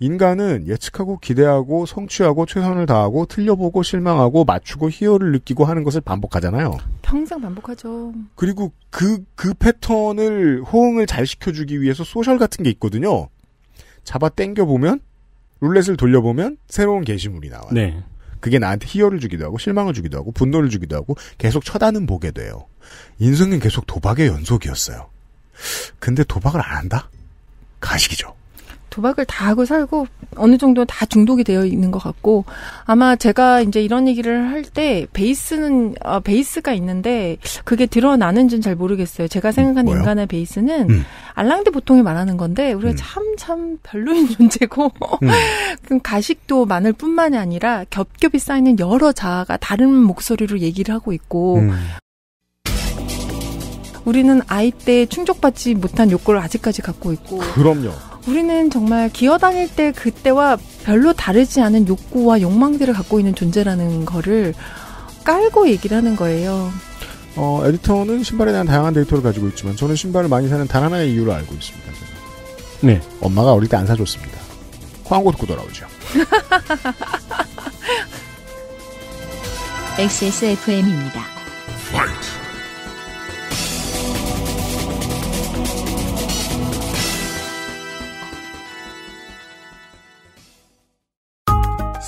인간은 예측하고 기대하고 성취하고 최선을 다하고 틀려보고 실망하고 맞추고 희열을 느끼고 하는 것을 반복하잖아요. 평생 반복하죠. 그리고 그, 그 패턴을 호응을 잘 시켜주기 위해서 소셜 같은 게 있거든요. 잡아 당겨보면 룰렛을 돌려보면 새로운 게시물이 나와요. 네. 그게 나한테 희열을 주기도 하고 실망을 주기도 하고 분노를 주기도 하고 계속 쳐다는 보게 돼요. 인생은 계속 도박의 연속이었어요. 근데 도박을 안 한다? 가식이죠. 도박을 다 하고 살고 어느 정도 다 중독이 되어 있는 것 같고 아마 제가 이제 이런 얘기를 할 때 베이스는 어, 베이스가 있는데 그게 드러나는지는 잘 모르겠어요. 제가 음, 생각하는 뭐요? 인간의 베이스는 음. 알랑드 보통이 말하는 건데 우리가 참참 음. 참 별로인 존재고 음. 그 가식도 많을 뿐만이 아니라 겹겹이 쌓이는 여러 자아가 다른 목소리로 얘기를 하고 있고 음. 우리는 아이 때 충족받지 못한 욕구를 아직까지 갖고 있고. 그럼요. 우리는 정말 기어다닐 때 그때와 별로 다르지 않은 욕구와 욕망들을 갖고 있는 존재라는 거를 깔고 얘기를 하는 거예요. 어, 에디터는 신발에 대한 다양한 데이터를 가지고 있지만 저는 신발을 많이 사는 단 하나의 이유를 알고 있습니다. 네. 엄마가 어릴 때 안 사줬습니다. 광고 듣고 돌아오죠. XSFM입니다. f i g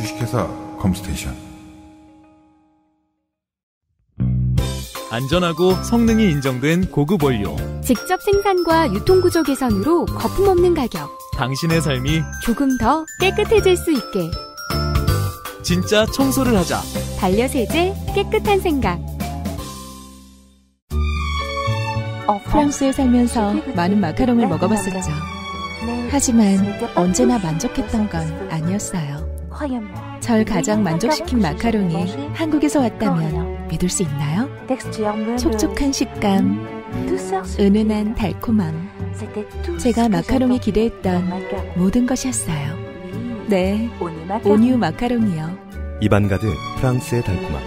주식회사 컴스테이션 안전하고 성능이 인정된 고급 원료 직접 생산과 유통구조 개선으로 거품없는 가격 당신의 삶이 조금 더 깨끗해질 수 있게 진짜 청소를 하자 반려세제 깨끗한 생각 프랑스에 살면서 많은 마카롱을 먹어봤었죠. 하지만 언제나 만족했던 건 아니었어요. 절 가장 만족시킨 마카롱이 한국에서 음, 왔다면 믿을 수 있나요? 촉촉한 식감, 음, 은은한 달콤함. 제가 마카롱이 기대했던 음, 모든 것이었어요. 네, 오뉴 마카롱이요. 이반가드 프랑스의 달콤함.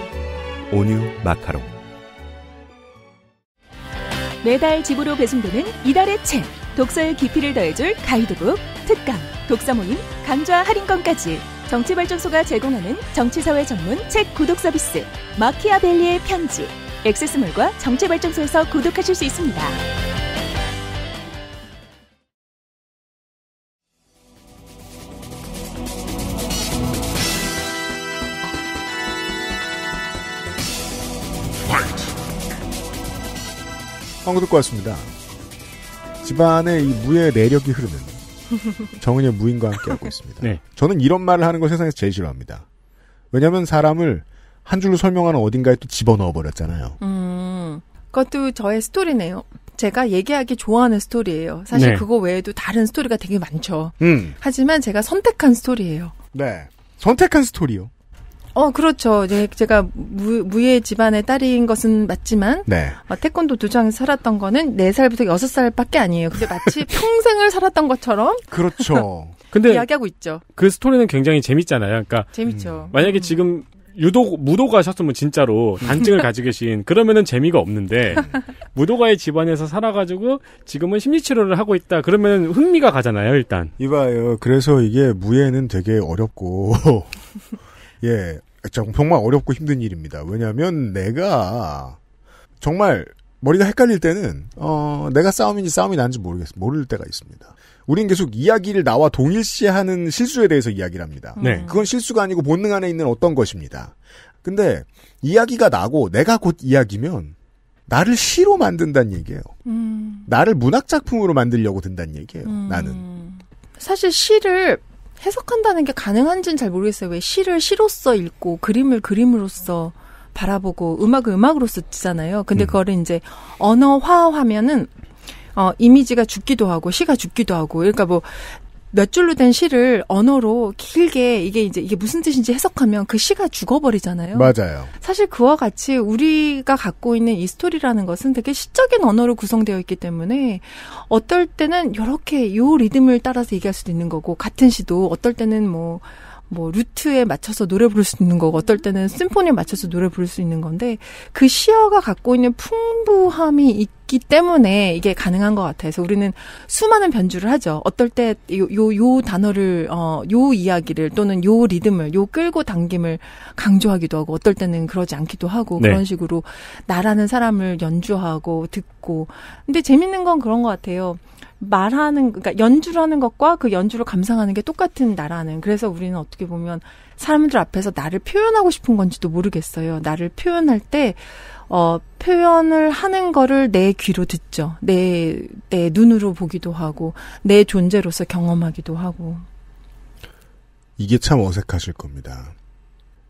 오뉴 마카롱. 매달 집으로 배송되는 이달의 책. 독서의 깊이를 더해줄 가이드북, 특강, 독서 모임, 강좌 할인권까지. 정치발전소가 제공하는 정치사회 전문 책 구독 서비스 마키아벨리의 편지 액세스몰과 정치발전소에서 구독하실 수 있습니다. 광고 듣고 왔습니다. 집안에 이 무의 내력이 흐르는 정은의 무인과 함께하고 있습니다. 네. 저는 이런 말을 하는 걸 세상에서 제일 싫어합니다. 왜냐하면 사람을 한 줄로 설명하는 어딘가에 또 집어넣어 버렸잖아요. 음, 그것도 저의 스토리네요. 제가 얘기하기 좋아하는 스토리예요. 사실 네. 그거 외에도 다른 스토리가 되게 많죠. 음. 하지만 제가 선택한 스토리예요. 네, 선택한 스토리요. 어, 그렇죠. 제가 무, 무예 집안의 딸인 것은 맞지만, 네. 어, 태권도 두 장 살았던 거는 4살부터 6살밖에 아니에요. 근데 마치 평생을 살았던 것처럼. 그렇죠. 근데 이야기하고 있죠. 그 스토리는 굉장히 재밌잖아요. 그러니까 재밌죠. 음. 만약에 음. 지금 유독 무도가 하 셨으면 진짜로 단증을 가지고 계신 그러면은 재미가 없는데 무도가의 집안에서 살아가지고 지금은 심리치료를 하고 있다 그러면 흥미가 가잖아요 일단 이봐요 그래서 이게 무예는 되게 어렵고 예. 정말 어렵고 힘든 일입니다. 왜냐하면 내가 정말 머리가 헷갈릴 때는 어 내가 싸움인지 싸움이 난지 모르겠 어 모를 때가 있습니다. 우린 계속 이야기를 나와 동일시하는 실수에 대해서 이야기를 합니다. 네. 그건 실수가 아니고 본능 안에 있는 어떤 것입니다. 근데 이야기가 나고 내가 곧 이야기면 나를 시로 만든다는 얘기예요. 음. 나를 문학 작품으로 만들려고 든다는 얘기예요. 음. 나는 사실 시를 해석한다는 게 가능한지는 잘 모르겠어요. 왜 시를 시로서 읽고 그림을 그림으로써 바라보고 음악을 음악으로서 쓰잖아요. 근데 음. 그거를 이제 언어화하면은 어 이미지가 죽기도 하고 시가 죽기도 하고 그러니까 뭐몇 줄로 된 시를 언어로 길게 이게 이제 이게 무슨 뜻인지 해석하면 그 시가 죽어버리잖아요. 맞아요. 사실 그와 같이 우리가 갖고 있는 이 스토리라는 것은 되게 시적인 언어로 구성되어 있기 때문에 어떨 때는 이렇게 요 리듬을 따라서 얘기할 수도 있는 거고 같은 시도 어떨 때는 뭐뭐 뭐 루트에 맞춰서 노래 부를 수 있는 거고 어떨 때는 심포니에 맞춰서 노래 부를 수 있는 건데 그 시어가 갖고 있는 풍부함이 있기 때문에 이게 가능한 것 같아서 우리는 수많은 변주를 하죠. 어떨 때 요요요 단어를 어 요 이야기를 또는 요 리듬을 요 끌고 당김을 강조하기도 하고 어떨 때는 그러지 않기도 하고 네. 그런 식으로 나라는 사람을 연주하고 듣고 근데 재밌는 건 그런 것 같아요. 말하는 그러니까 연주를 하는 것과 그 연주를 감상하는 게 똑같은 나라는 그래서 우리는 어떻게 보면 사람들 앞에서 나를 표현하고 싶은 건지도 모르겠어요. 나를 표현할 때 어, 표현을 하는 거를 내 귀로 듣죠. 내, 내 눈으로 보기도 하고, 내 존재로서 경험하기도 하고. 이게 참 어색하실 겁니다.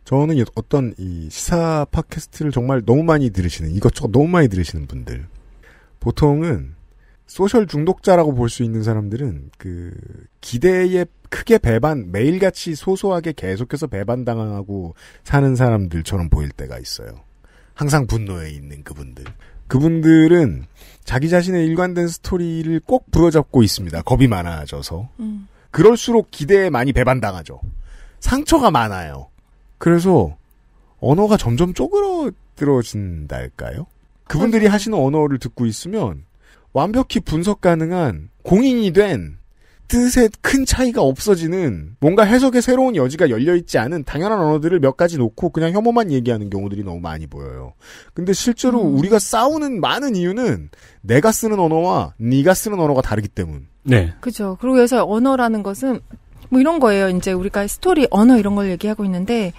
저는 어떤 이 시사 팟캐스트를 정말 너무 많이 들으시는, 이것저것 너무 많이 들으시는 분들. 보통은 소셜 중독자라고 볼 수 있는 사람들은 그 기대에 크게 배반, 매일같이 소소하게 계속해서 배반당하고 사는 사람들처럼 보일 때가 있어요. 항상 분노에 있는 그분들. 그분들은 자기 자신의 일관된 스토리를 꼭 부여잡고 있습니다. 겁이 많아져서. 음. 그럴수록 기대에 많이 배반당하죠. 상처가 많아요. 그래서 언어가 점점 쪼그러들어진달까요? 그분들이 하시는 언어를 듣고 있으면 완벽히 분석 가능한 공인이 된 뜻에큰 차이가 없어지는 뭔가 해석의 새로운 여지가 열려있지 않은 당연한 언어들을 몇 가지 놓고 그냥 혐오만 얘기하는 경우들이 너무 많이 보여요. 근데 실제로 음. 우리가 싸우는 많은 이유는 내가 쓰는 언어와 네가 쓰는 언어가 다르기 때문. 네. 그죠. 그리고 그래서 언어라는 것은 뭐 이런 거예요. 이제 우리가 스토리, 언어 이런 걸 얘기하고 있는데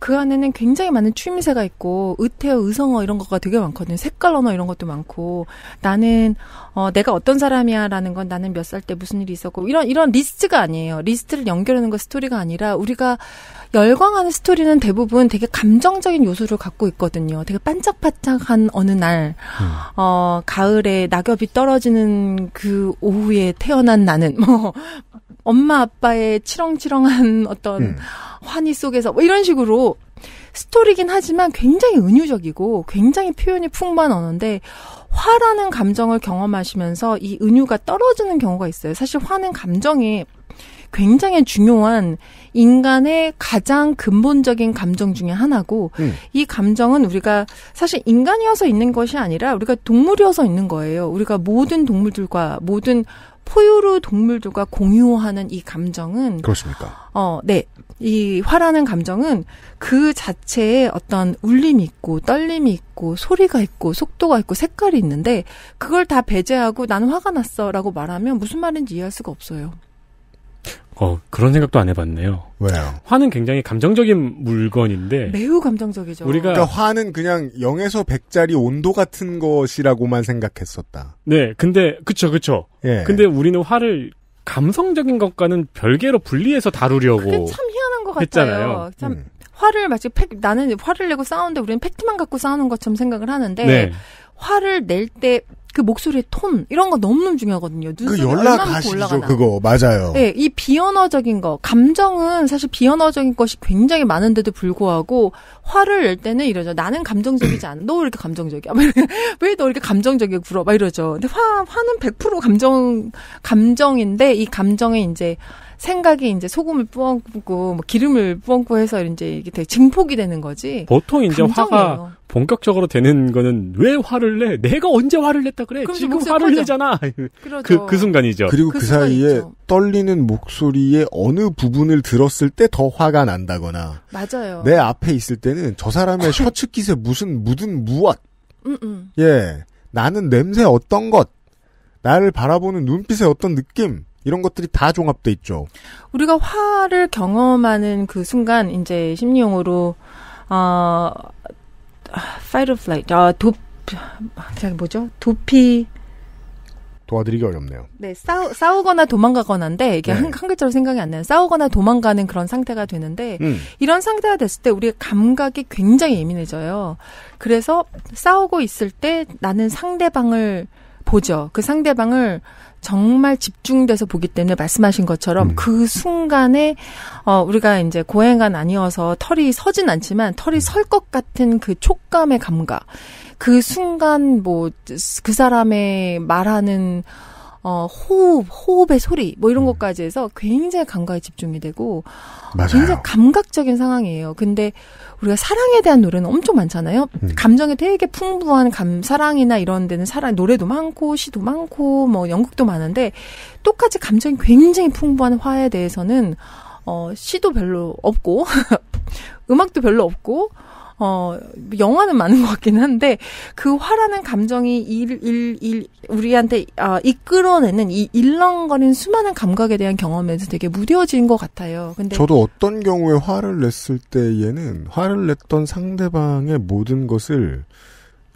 그 안에는 굉장히 많은 취미새가 있고 의태어, 의성어 이런 거가 되게 많거든요. 색깔 언어 이런 것도 많고 나는 어 내가 어떤 사람이야라는 건 나는 몇 살 때 무슨 일이 있었고 이런 이런 리스트가 아니에요. 리스트를 연결하는 거 스토리가 아니라 우리가 열광하는 스토리는 대부분 되게 감정적인 요소를 갖고 있거든요. 되게 반짝반짝한 어느 날, 음. 어, 가을에 낙엽이 떨어지는 그 오후에 태어난 나는, 뭐, 엄마 아빠의 치렁치렁한 어떤 음. 환희 속에서 뭐 이런 식으로 스토리긴 하지만 굉장히 은유적이고 굉장히 표현이 풍부한 언어인데 화라는 감정을 경험하시면서 이 은유가 떨어지는 경우가 있어요. 사실 화는 감정이 굉장히 중요한 인간의 가장 근본적인 감정 중의 하나고 음. 이 감정은 우리가 사실 인간이어서 있는 것이 아니라 우리가 동물이어서 있는 거예요. 우리가 모든 동물들과 모든 포유류 동물들과 공유하는 이 감정은 그렇습니까? 어, 네. 이 화라는 감정은 그 자체에 어떤 울림이 있고 떨림이 있고 소리가 있고 속도가 있고 색깔이 있는데 그걸 다 배제하고 나는 화가 났어라고 말하면 무슨 말인지 이해할 수가 없어요. 어, 그런 생각도 안 해봤네요. 왜요? 화는 굉장히 감정적인 물건인데. 매우 감정적이죠. 우리가. 그러니까 화는 그냥 0에서 100짜리 온도 같은 것이라고만 생각했었다. 네, 근데, 그쵸, 그쵸. 예. 근데 우리는 화를 감성적인 것과는 별개로 분리해서 다루려고. 그게 참 희한한 것 했잖아요. 같아요. 참, 음. 화를 마치 팩, 나는 화를 내고 싸우는데 우리는 팩트만 갖고 싸우는 것처럼 생각을 하는데. 네. 화를 낼때 그 목소리의 톤 이런 거 너무너무 중요하거든요. 그 연락하시죠 그거 맞아요. 네, 이 비언어적인 거 감정은 사실 비언어적인 것이 굉장히 많은데도 불구하고 화를 낼 때는 이러죠. 나는 감정적이지 않아. 너 왜 이렇게 감정적이야? 왜 너 이렇게 감정적이게 굴어? 막 이러죠. 근데 화 화는 100% 감정 감정인데 이 감정에 이제 생각이 이제 소금을 뿜고뭐 기름을 뿜고 해서 이제 이게 되게 증폭이 되는 거지. 보통 이제 감정이에요. 화가 본격적으로 되는 거는 왜 화를 내? 내가 언제 화를 냈다 그래? 지금 화를 커져. 내잖아. 그그 그 순간이죠. 그리고 그, 그 사이에 순죠 떨리는 목소리의 어느 부분을 들었을 때 더 화가 난다거나. 맞아요. 내 앞에 있을 때는 저 사람의 셔츠 깃에 무슨 묻은 무엇. 음, 음. 예. 나는 냄새 어떤 것. 나를 바라보는 눈빛의 어떤 느낌. 이런 것들이 다 종합돼 있죠. 우리가 화를 경험하는 그 순간 이제 심리용어로 어 fight or flight 아도 어, 뭐죠? 도피 도와드리기 어렵네요. 네, 싸우, 싸우거나 도망가거나인데 이게 네. 한, 한 글자로 생각이 안 나요. 싸우거나 도망가는 그런 상태가 되는데 음. 이런 상태가 됐을 때 우리의 감각이 굉장히 예민해져요. 그래서 싸우고 있을 때 나는 상대방을 보죠. 그 상대방을 정말 집중돼서 보기 때문에 말씀하신 것처럼 음. 그 순간에 어 우리가 이제 고행은 아니어서 털이 서진 않지만 털이 음. 설것 같은 그 촉감의 감각. 그 순간 뭐 그 사람의 말하는 어, 호흡, 호흡의 소리, 뭐 이런 음. 것까지 해서 굉장히 감각에 집중이 되고, 맞아요. 굉장히 감각적인 상황이에요. 근데 우리가 사랑에 대한 노래는 엄청 많잖아요. 음. 감정이 되게 풍부한 감 사랑이나 이런 데는 사랑 노래도 많고 시도 많고 뭐 연극도 많은데 똑같이 감정이 굉장히 풍부한 화에 대해서는 어 시도 별로 없고 음악도 별로 없고 어, 영화는 많은 것 같긴 한데 그 화라는 감정이 일, 일, 일, 우리한테 아, 이끌어내는 이 일렁거린 수많은 감각에 대한 경험에서 되게 무뎌진 것 같아요. 근데 저도 어떤 경우에 화를 냈을 때에는 화를 냈던 상대방의 모든 것을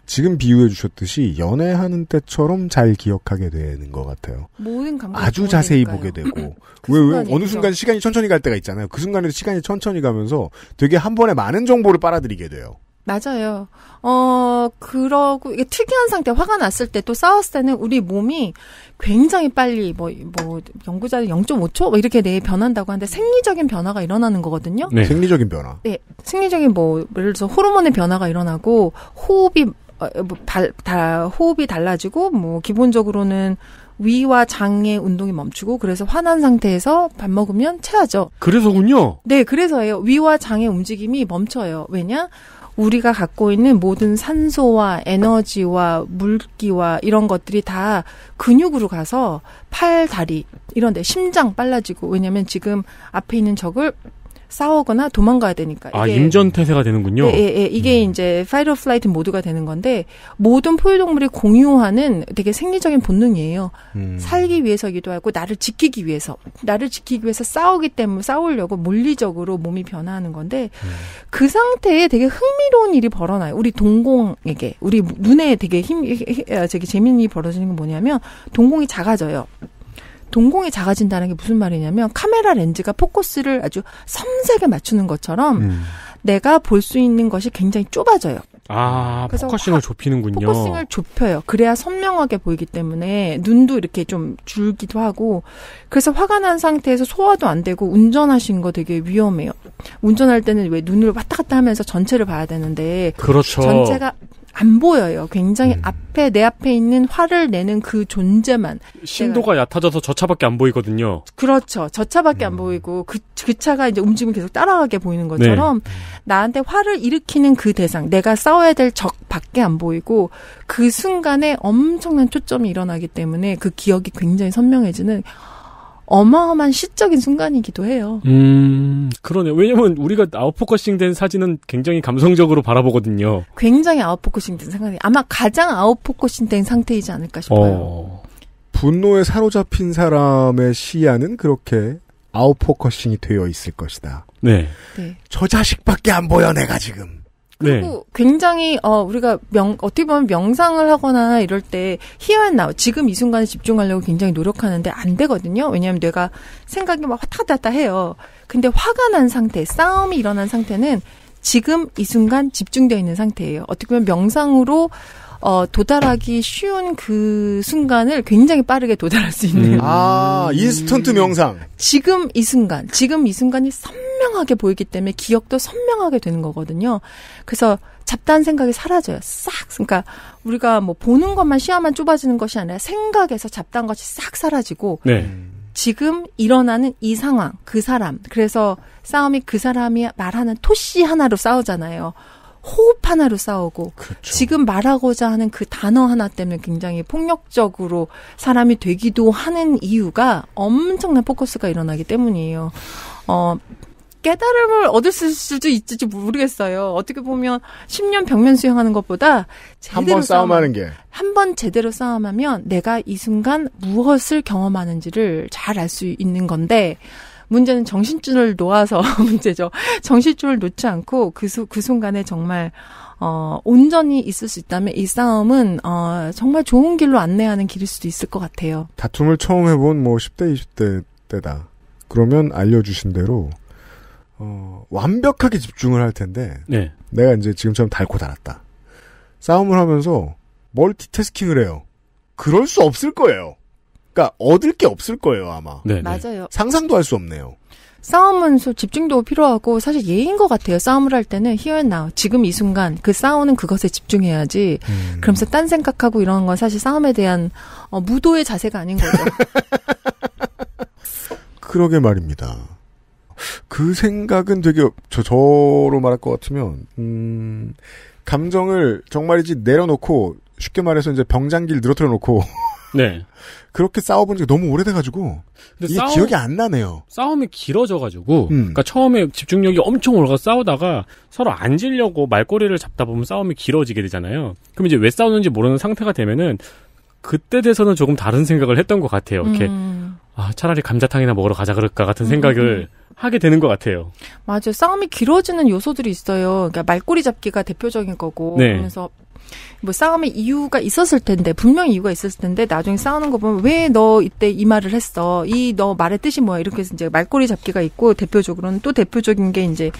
지금 비유해 주셨듯이 연애하는 때처럼 잘 기억하게 되는 것 같아요. 모든 감각 아주 자세히 보게 되고 그 왜, 왜 어느 순간 시간이 천천히 갈 때가 있잖아요. 그 순간에도 시간이 천천히 가면서 되게 한 번에 많은 정보를 빨아들이게 돼요. 맞아요. 어, 그러고, 이게 특이한 상태, 화가 났을 때 또 싸웠을 때는 우리 몸이 굉장히 빨리, 뭐, 뭐, 연구자는 0.5초? 뭐 이렇게 내 변한다고 하는데 생리적인 변화가 일어나는 거거든요. 네. 생리적인 변화. 네. 생리적인 뭐, 예를 들어서 호르몬의 변화가 일어나고 호흡이 어, 뭐, 달, 다, 호흡이 달라지고 뭐 기본적으로는 위와 장의 운동이 멈추고 그래서 화난 상태에서 밥 먹으면 체하죠. 그래서군요. 네, 그래서예요. 위와 장의 움직임이 멈춰요. 왜냐? 우리가 갖고 있는 모든 산소와 에너지와 물기와 이런 것들이 다 근육으로 가서 팔, 다리 이런데 심장 빨라지고 왜냐면 지금 앞에 있는 적을 싸우거나 도망가야 되니까. 아, 임전태세가 되는군요. 예, 예, 예. 이게 음. 이제 파이어 플라이트 모드가 되는 건데 모든 포유동물이 공유하는 되게 생리적인 본능이에요. 음. 살기 위해서기도 하고 나를 지키기 위해서, 나를 지키기 위해서 싸우기 때문에 싸우려고 물리적으로 몸이 변화하는 건데 음. 그 상태에 되게 흥미로운 일이 벌어나요. 우리 동공에게 우리 눈에 되게 힘, 아, 저기 재민이 벌어지는 건 뭐냐면 동공이 작아져요. 동공이 작아진다는 게 무슨 말이냐면 카메라 렌즈가 포커스를 아주 섬세하게 맞추는 것처럼 음. 내가 볼 수 있는 것이 굉장히 좁아져요. 아, 포커싱을 좁히는군요. 포커싱을 좁혀요. 그래야 선명하게 보이기 때문에 눈도 이렇게 좀 줄기도 하고 그래서 화가 난 상태에서 소화도 안 되고 운전하신 거 되게 위험해요. 운전할 때는 왜 눈을 왔다 갔다 하면서 전체를 봐야 되는데 그렇죠. 전체가 안 보여요. 굉장히 음. 앞에 내 앞에 있는 화를 내는 그 존재만 심도가 내가. 얕아져서 저 차밖에 안 보이거든요. 그렇죠. 저 차밖에 음. 안 보이고 그, 그 차가 이제 움직임을 계속 따라가게 보이는 것처럼 네. 나한테 화를 일으키는 그 대상, 내가 싸워야 될 적밖에 안 보이고 그 순간에 엄청난 초점이 일어나기 때문에 그 기억이 굉장히 선명해지는 어마어마한 시적인 순간이기도 해요. 음, 그러네요. 왜냐면 우리가 아웃포커싱 된 사진은 굉장히 감성적으로 바라보거든요. 굉장히 아웃포커싱 된상황이 아마 가장 아웃포커싱 된 상태이지 않을까 싶어요. 어, 분노에 사로잡힌 사람의 시야는 그렇게 아웃포커싱이 되어 있을 것이다. 네. 네. 저 자식밖에 안 보여, 내가 지금. 그리고 네. 굉장히 어 우리가 명 어떻게 보면 명상을 하거나 이럴 때 희한 나 지금 이 순간에 집중하려고 굉장히 노력하는데 안 되거든요. 왜냐하면 뇌가 생각이 막 왔다 갔다 해요. 근데 화가 난 상태, 싸움이 일어난 상태는 지금 이 순간 집중되어 있는 상태예요. 어떻게 보면 명상으로 어, 도달하기 쉬운 그 순간을 굉장히 빠르게 도달할 수 있는. 음. 아, 인스턴트 음. 명상. 지금 이 순간, 지금 이 순간이 선명하게 보이기 때문에 기억도 선명하게 되는 거거든요. 그래서 잡다한 생각이 사라져요. 싹. 그러니까 우리가 뭐 보는 것만 시야만 좁아지는 것이 아니라 생각에서 잡다한 것이 싹 사라지고. 네. 지금 일어나는 이 상황, 그 사람. 그래서 싸움이 그 사람이 말하는 토씨 하나로 싸우잖아요. 호흡 하나로 싸우고 그렇죠. 지금 말하고자 하는 그 단어 하나 때문에 굉장히 폭력적으로 사람이 되기도 하는 이유가 엄청난 포커스가 일어나기 때문이에요. 어, 깨달음을 얻을 수도 있을지 모르겠어요. 어떻게 보면 10년 벽면 수행하는 것보다 한 번 싸움하는 게 한 번 제대로 싸움하면 내가 이 순간 무엇을 경험하는지를 잘 알 수 있는 건데 문제는 정신줄을 놓아서 문제죠. 정신줄을 놓지 않고 그, 수, 그 순간에 정말 어, 온전히 있을 수 있다면 이 싸움은 어, 정말 좋은 길로 안내하는 길일 수도 있을 것 같아요. 다툼을 처음 해본 뭐 10대, 20대 때다. 그러면 알려주신 대로 어, 완벽하게 집중을 할 텐데 네. 내가 이제 지금처럼 닳고닳았다 싸움을 하면서 멀티태스킹을 해요. 그럴 수 없을 거예요. 그러니까 얻을 게 없을 거예요 아마. 네, 네. 맞아요. 상상도 할 수 없네요. 싸움은 집중도 필요하고 사실 예인 것 같아요. 싸움을 할 때는 희연 나 지금 이 순간 그 싸우는 그것에 집중해야지. 음. 그러면서 딴 생각하고 이런 건 사실 싸움에 대한 어, 무도의 자세가 아닌 거죠. 그러게 말입니다. 그 생각은 되게 저 저로 말할 것 같으면 음, 감정을 정말이지 내려놓고 쉽게 말해서 이제 병장기를 늘어뜨려 놓고 네. 그렇게 싸워본 지 너무 오래돼가지고 이게 싸움, 기억이 안 나네요. 싸움이 길어져가지고 음. 그러니까 처음에 집중력이 엄청 올라가 싸우다가 서로 앉으려고 말꼬리를 잡다 보면 싸움이 길어지게 되잖아요. 그럼 이제 왜 싸우는지 모르는 상태가 되면은 그때 돼서는 조금 다른 생각을 했던 것 같아요. 이렇게 음. 아 차라리 감자탕이나 먹으러 가자 그럴까 같은 음. 생각을 하게 되는 것 같아요. 맞아요. 싸움이 길어지는 요소들이 있어요. 그러니까 말꼬리 잡기가 대표적인 거고 네. 그래서 뭐 싸움의 이유가 있었을 텐데 분명 히 이유가 있었을 텐데 나중에 싸우는 거 보면 왜 너 이때 이 말을 했어 이 너 말의 뜻이 뭐야 이렇게 해서 이제 말꼬리 잡기가 있고 대표적으로는 또 대표적인 게 이제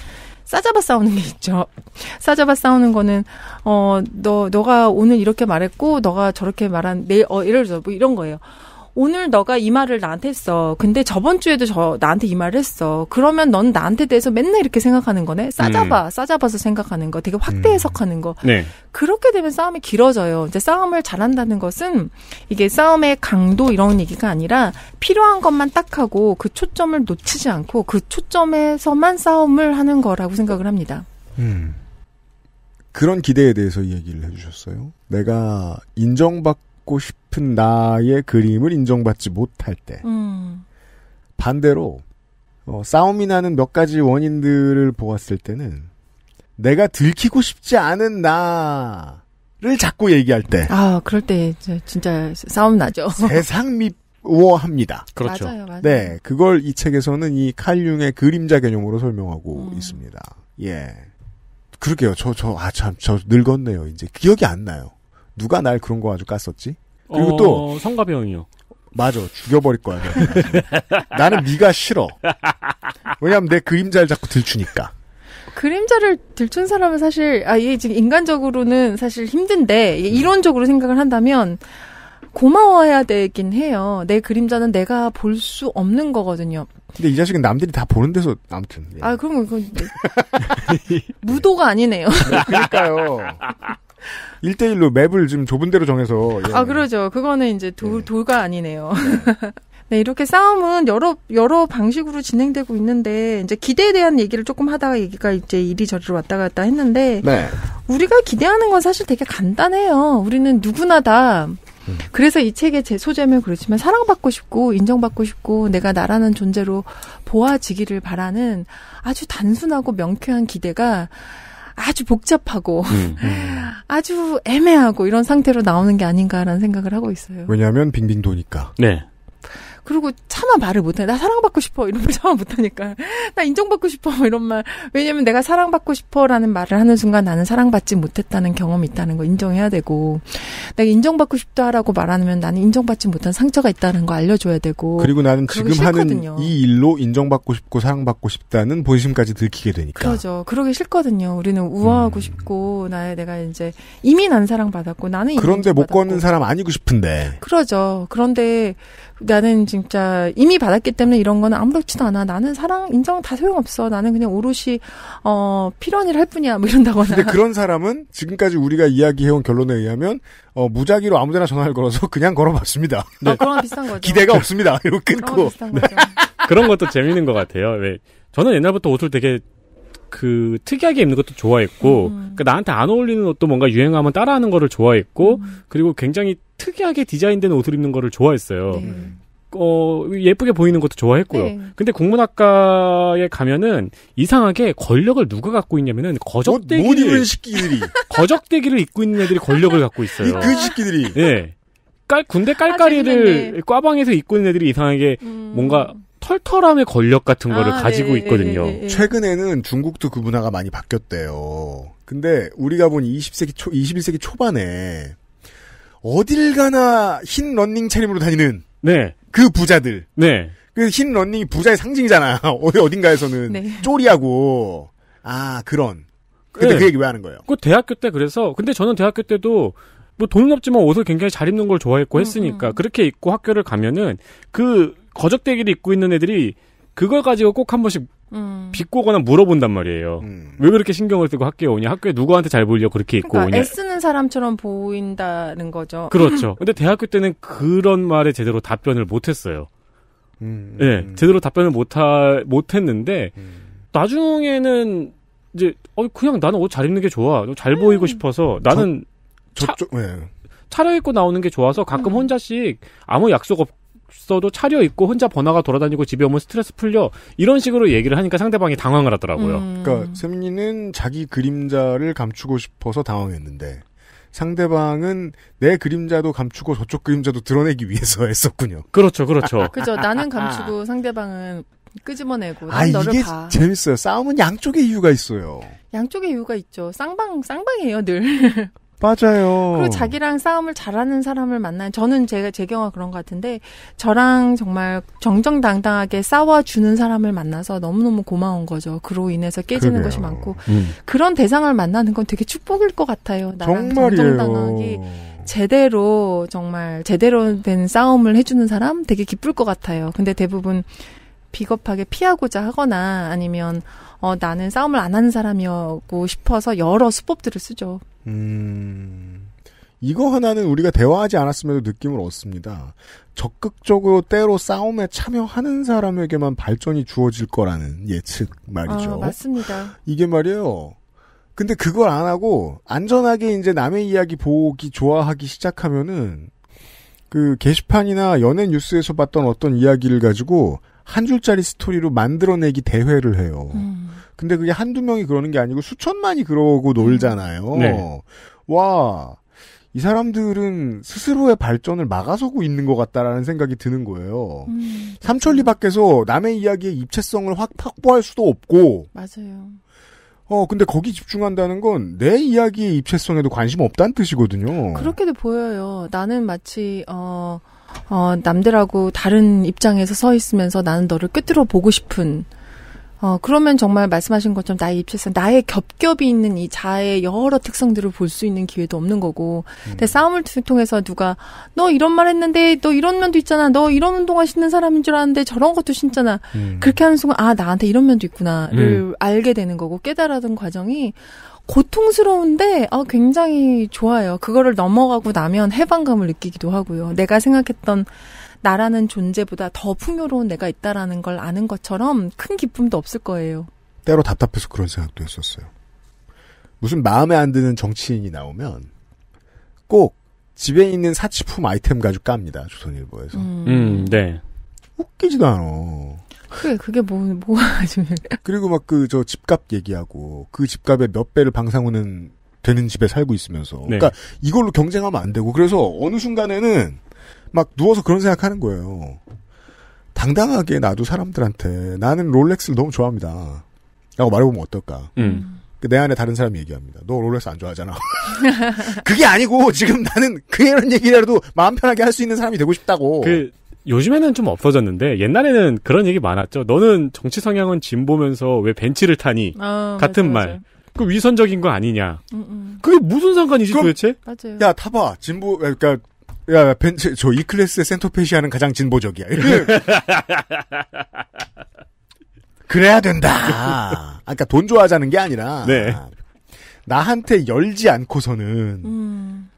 싸잡아 싸우는 게 있죠. 싸잡아 싸우는 거는 어 너 너가 오늘 이렇게 말했고 너가 저렇게 말한 내어 예를 들어 뭐 이런 거예요. 오늘 너가 이 말을 나한테 했어. 근데 저번 주에도 저 나한테 이 말을 했어. 그러면 넌 나한테 대해서 맨날 이렇게 생각하는 거네. 싸잡아, 음. 싸잡아서 생각하는 거, 되게 확대 음. 해석하는 거. 네. 그렇게 되면 싸움이 길어져요. 이제 싸움을 잘한다는 것은 이게 싸움의 강도 이런 얘기가 아니라 필요한 것만 딱 하고 그 초점을 놓치지 않고 그 초점에서만 싸움을 하는 거라고 생각을 합니다. 음. 그런 기대에 대해서 얘기를 해주셨어요. 내가 인정받고 싶 같은 나의 그림을 인정받지 못할 때 음. 반대로 어, 싸움이 나는 몇 가지 원인들을 보았을 때는 내가 들키고 싶지 않은 나를 자꾸 얘기할 때. 아, 그럴 때 진짜 싸움 나죠. 세상 미워합니다. 그렇죠. 맞아요, 맞아요. 네, 그걸 이 책에서는 이 칼융의 그림자 개념으로 설명하고 음. 있습니다. 예. 그러게요. 저, 저, 아, 참, 저 늙었네요. 이제 기억이 안 나요. 누가 날 그런 거 아주 깠었지? 그리고 어, 또 성가병이요. 맞아. 죽여버릴 거야. 나는 네가 싫어. 왜냐하면 내 그림자를 자꾸 들추니까. 그림자를 들춘 사람은 사실 아 이게 지금 인간적으로는 사실 힘든데 음. 이론적으로 생각을 한다면 고마워해야 되긴 해요. 내 그림자는 내가 볼 수 없는 거거든요. 근데 이 자식은 남들이 다 보는 데서 아무튼. 예. 아 그럼 그 무도가 아니네요. 네, 그러니까요. 1대1로 맵을 지금 좁은 대로 정해서. 예. 아, 그러죠. 그거는 이제 돌, 예. 돌가 아니네요. 네. 이렇게 싸움은 여러, 여러 방식으로 진행되고 있는데, 이제 기대에 대한 얘기를 조금 하다가 얘기가 이제 이리저리로 왔다 갔다 했는데, 네. 우리가 기대하는 건 사실 되게 간단해요. 우리는 누구나 다, 음. 그래서 이 책의 제 소재면 그렇지만 사랑받고 싶고 인정받고 싶고 내가 나라는 존재로 보아지기를 바라는 아주 단순하고 명쾌한 기대가 아주 복잡하고 음, 음. 아주 애매하고 이런 상태로 나오는 게 아닌가라는 생각을 하고 있어요. 왜냐하면 빙빙 도니까. 네. 그리고 차마 말을 못해. 나 사랑받고 싶어. 이런 말 차마 못하니까. 나 인정받고 싶어. 이런 말. 왜냐면 내가 사랑받고 싶어. 라는 말을 하는 순간 나는 사랑받지 못했다는 경험이 있다는 거 인정해야 되고. 내가 인정받고 싶다라고 말하면 나는 인정받지 못한 상처가 있다는 거 알려줘야 되고. 그리고 나는 지금 하는 이 일로 인정받고 싶고 사랑받고 싶다는 본심까지 들키게 되니까. 그러죠. 그러기 싫거든요. 우리는 우아하고 음. 싶고, 나의 내가 이제 이미 난 사랑받았고, 나는 그런데 못 받았고. 걷는 사람 아니고 싶은데. 그러죠. 그런데 나는 진짜 이미 받았기 때문에 이런 거는 아무렇지도 않아. 나는 사랑 인정 다 소용없어. 나는 그냥 오롯이 어 필연이라 할 뿐이야. 뭐 이런다거나. 근데 그런 사람은 지금까지 우리가 이야기해온 결론에 의하면 어 무작위로 아무데나 전화를 걸어서 그냥 걸어봤습니다. 네. 어, 그런 비슷한 거죠. 기대가 그 없습니다. 이거 끊고. 네. 그런 것도 재밌는 것 같아요. 왜 저는 옛날부터 옷을 되게 그 특이하게 입는 것도 좋아했고 음. 그 나한테 안 어울리는 옷도 뭔가 유행하면 따라하는 거를 좋아했고 음. 그리고 굉장히 특이하게 디자인된 옷을 입는 거를 좋아했어요. 네. 어, 예쁘게 보이는 것도 좋아했고요. 네. 근데 국문학과에 가면은 이상하게 권력을 누가 갖고 있냐면은 거적대기를 뭐, 못, 입은 식기들이 거적대기를 입고 있는 애들이 권력을 갖고 있어요. 그 식기들이. 네. 깔 군대 아, 깔깔이를 아, 꽈방에서 입고 있는 애들이 이상하게 음... 뭔가 털털함의 권력 같은 거를 아, 가지고 네, 네 있거든요. 네, 네, 네, 최근에는 중국도 그 문화가 많이 바뀌었대요. 근데 우리가 본 20세기 초, 21세기 초반에 어딜 가나 흰 런닝 차림으로 다니는 네. 그 부자들. 네. 그흰 런닝이 부자의 상징이잖아. 어디 어딘가에서는 네. 쪼리하고 아 그런. 근데 네. 그 얘기 왜 하는 거예요? 그 대학교 때 그래서 근데 저는 대학교 때도 뭐 돈은 없지만 옷을 굉장히 잘 입는 걸 좋아했고 음, 했으니까 음, 그렇게 입고 학교를 가면은 그 거적대기를 입고 있는 애들이 그걸 가지고 꼭 한 번씩 음. 비꼬거나 물어본단 말이에요. 음. 왜 그렇게 신경을 쓰고 학교에 오냐? 학교에 누구한테 잘 보이려 그렇게 입고 그러니까 오냐? 애쓰는 사람처럼 보인다는 거죠. 그렇죠. 근데 대학교 때는 그런 말에 제대로 답변을 못했어요. 음. 예, 음, 네, 제대로 답변을 못하 못했는데 음. 나중에는 이제 어 그냥 나는 옷 잘 입는 게 좋아. 잘 보이고 음. 싶어서 나는 저, 저쪽 차, 예. 네. 차려 입고 나오는 게 좋아서 가끔 혼자씩 아무 약속 없 없어도 차려입고 혼자 번화가 돌아다니고 집에 오면 스트레스 풀려. 이런 식으로 얘기를 하니까 상대방이 당황을 하더라고요. 음. 그러니까 샘민이는 자기 그림자를 감추고 싶어서 당황했는데 상대방은 내 그림자도 감추고 저쪽 그림자도 드러내기 위해서 했었군요. 그렇죠. 그렇죠. 그죠. 나는 감추고 상대방은 끄집어내고 아, 너를 이게 봐. 재밌어요. 싸움은 양쪽에 이유가 있어요. 양쪽에 이유가 있죠. 쌍방 쌍방이에요, 늘. 맞아요. 그리고 자기랑 싸움을 잘하는 사람을 만난 저는 제가 제 경우가 그런 것 같은데 저랑 정말 정정당당하게 싸워 주는 사람을 만나서 너무너무 고마운 거죠. 그로 인해서 깨지는 그래요. 것이 많고 음. 그런 대상을 만나는 건 되게 축복일 것 같아요. 나랑 정말이에요. 정정당당하게 제대로 정말 제대로 된 싸움을 해주는 사람 되게 기쁠 것 같아요. 근데 대부분 비겁하게 피하고자 하거나 아니면 어, 나는 싸움을 안 하는 사람이었고 싶어서 여러 수법들을 쓰죠. 음. 이거 하나는 우리가 대화하지 않았음에도 느낌을 얻습니다. 적극적으로 때로 싸움에 참여하는 사람에게만 발전이 주어질 거라는 예측 말이죠. 아, 맞습니다. 이게 말이에요. 근데 그걸 안 하고 안전하게 이제 남의 이야기 보기 좋아하기 시작하면은 그 게시판이나 연예 뉴스에서 봤던 어떤 이야기를 가지고 한 줄짜리 스토리로 만들어내기 대회를 해요. 음. 근데 그게 한두 명이 그러는 게 아니고 수천만이 그러고 음. 놀잖아요. 네. 와, 이 사람들은 스스로의 발전을 막아서고 있는 것 같다라는 생각이 드는 거예요. 음. 삼천리 그렇죠. 밖에서 남의 이야기의 입체성을 확 확보할 수도 없고. 맞아요. 어, 근데 거기 집중한다는 건 내 이야기의 입체성에도 관심 없다는 뜻이거든요. 그렇게도 보여요. 나는 마치, 어, 어, 남들하고 다른 입장에서 서 있으면서 나는 너를 꿰뚫어 보고 싶은 어, 그러면 정말 말씀하신 것처럼 나의 입체성, 나의 겹겹이 있는 이자의 여러 특성들을 볼 수 있는 기회도 없는 거고. 음. 근데 싸움을 통해서 누가, 너 이런 말 했는데, 너 이런 면도 있잖아. 너 이런 운동화 신는 사람인 줄 알았는데 저런 것도 신잖아. 음. 그렇게 하는 순간, 아, 나한테 이런 면도 있구나를 음. 알게 되는 거고, 깨달아던 과정이, 고통스러운데 아, 굉장히 좋아요. 그거를 넘어가고 나면 해방감을 느끼기도 하고요. 내가 생각했던 나라는 존재보다 더 풍요로운 내가 있다라는 걸 아는 것처럼 큰 기쁨도 없을 거예요. 때로 답답해서 그런 생각도 했었어요. 무슨 마음에 안 드는 정치인이 나오면 꼭 집에 있는 사치품 아이템 가지고 깝니다. 조선일보에서. 음, 음 네. 웃기지도 않아. 그게, 그게 뭐, 뭐가 지금. 그리고 막 그, 저 집값 얘기하고, 그 집값의 몇 배를 방상우은 되는 집에 살고 있으면서. 네. 그러니까 이걸로 경쟁하면 안 되고, 그래서 어느 순간에는 막 누워서 그런 생각하는 거예요. 당당하게 나도 사람들한테 나는 롤렉스를 너무 좋아합니다. 라고 말해보면 어떨까. 음. 그 내 안에 다른 사람이 얘기합니다. 너 롤렉스 안 좋아하잖아. 그게 아니고 지금 나는 그런 얘기라도 마음 편하게 할 수 있는 사람이 되고 싶다고. 그 요즘에는 좀 없어졌는데 옛날에는 그런 얘기 많았죠. 너는 정치 성향은 진보면서 왜 벤치를 타니? 아, 같은 맞아, 말. 그 위선적인 거 아니냐? 음, 음. 그게 무슨 상관이지 그럼, 도대체? 맞아요. 야 타봐 진보 그러니까 야 벤치 저이 클래스의 센터페시아는 가장 진보적이야. 그래야 된다. 아까 그러니까 돈 좋아하자는 게 아니라 네. 나한테 열지 않고서는 음.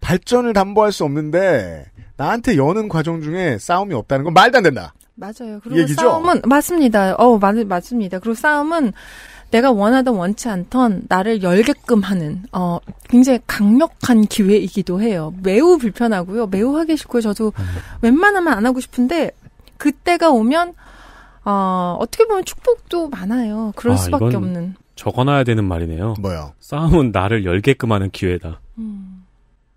발전을 담보할 수 없는데 나한테 여는 과정 중에 싸움이 없다는 건 말도 안 된다. 맞아요. 그리고 얘기죠? 싸움은 맞습니다. 어, 맞, 맞습니다. 그리고 싸움은 내가 원하던 원치 않던 나를 열게끔 하는 어 굉장히 강력한 기회이기도 해요. 매우 불편하고요. 매우 하기 싫고요. 저도 음. 웬만하면 안 하고 싶은데 그때가 오면 어 어떻게 보면 축복도 많아요. 그럴 아, 수밖에 없는. 적어놔야 되는 말이네요. 뭐요? 싸움은 나를 열게끔 하는 기회다. 음.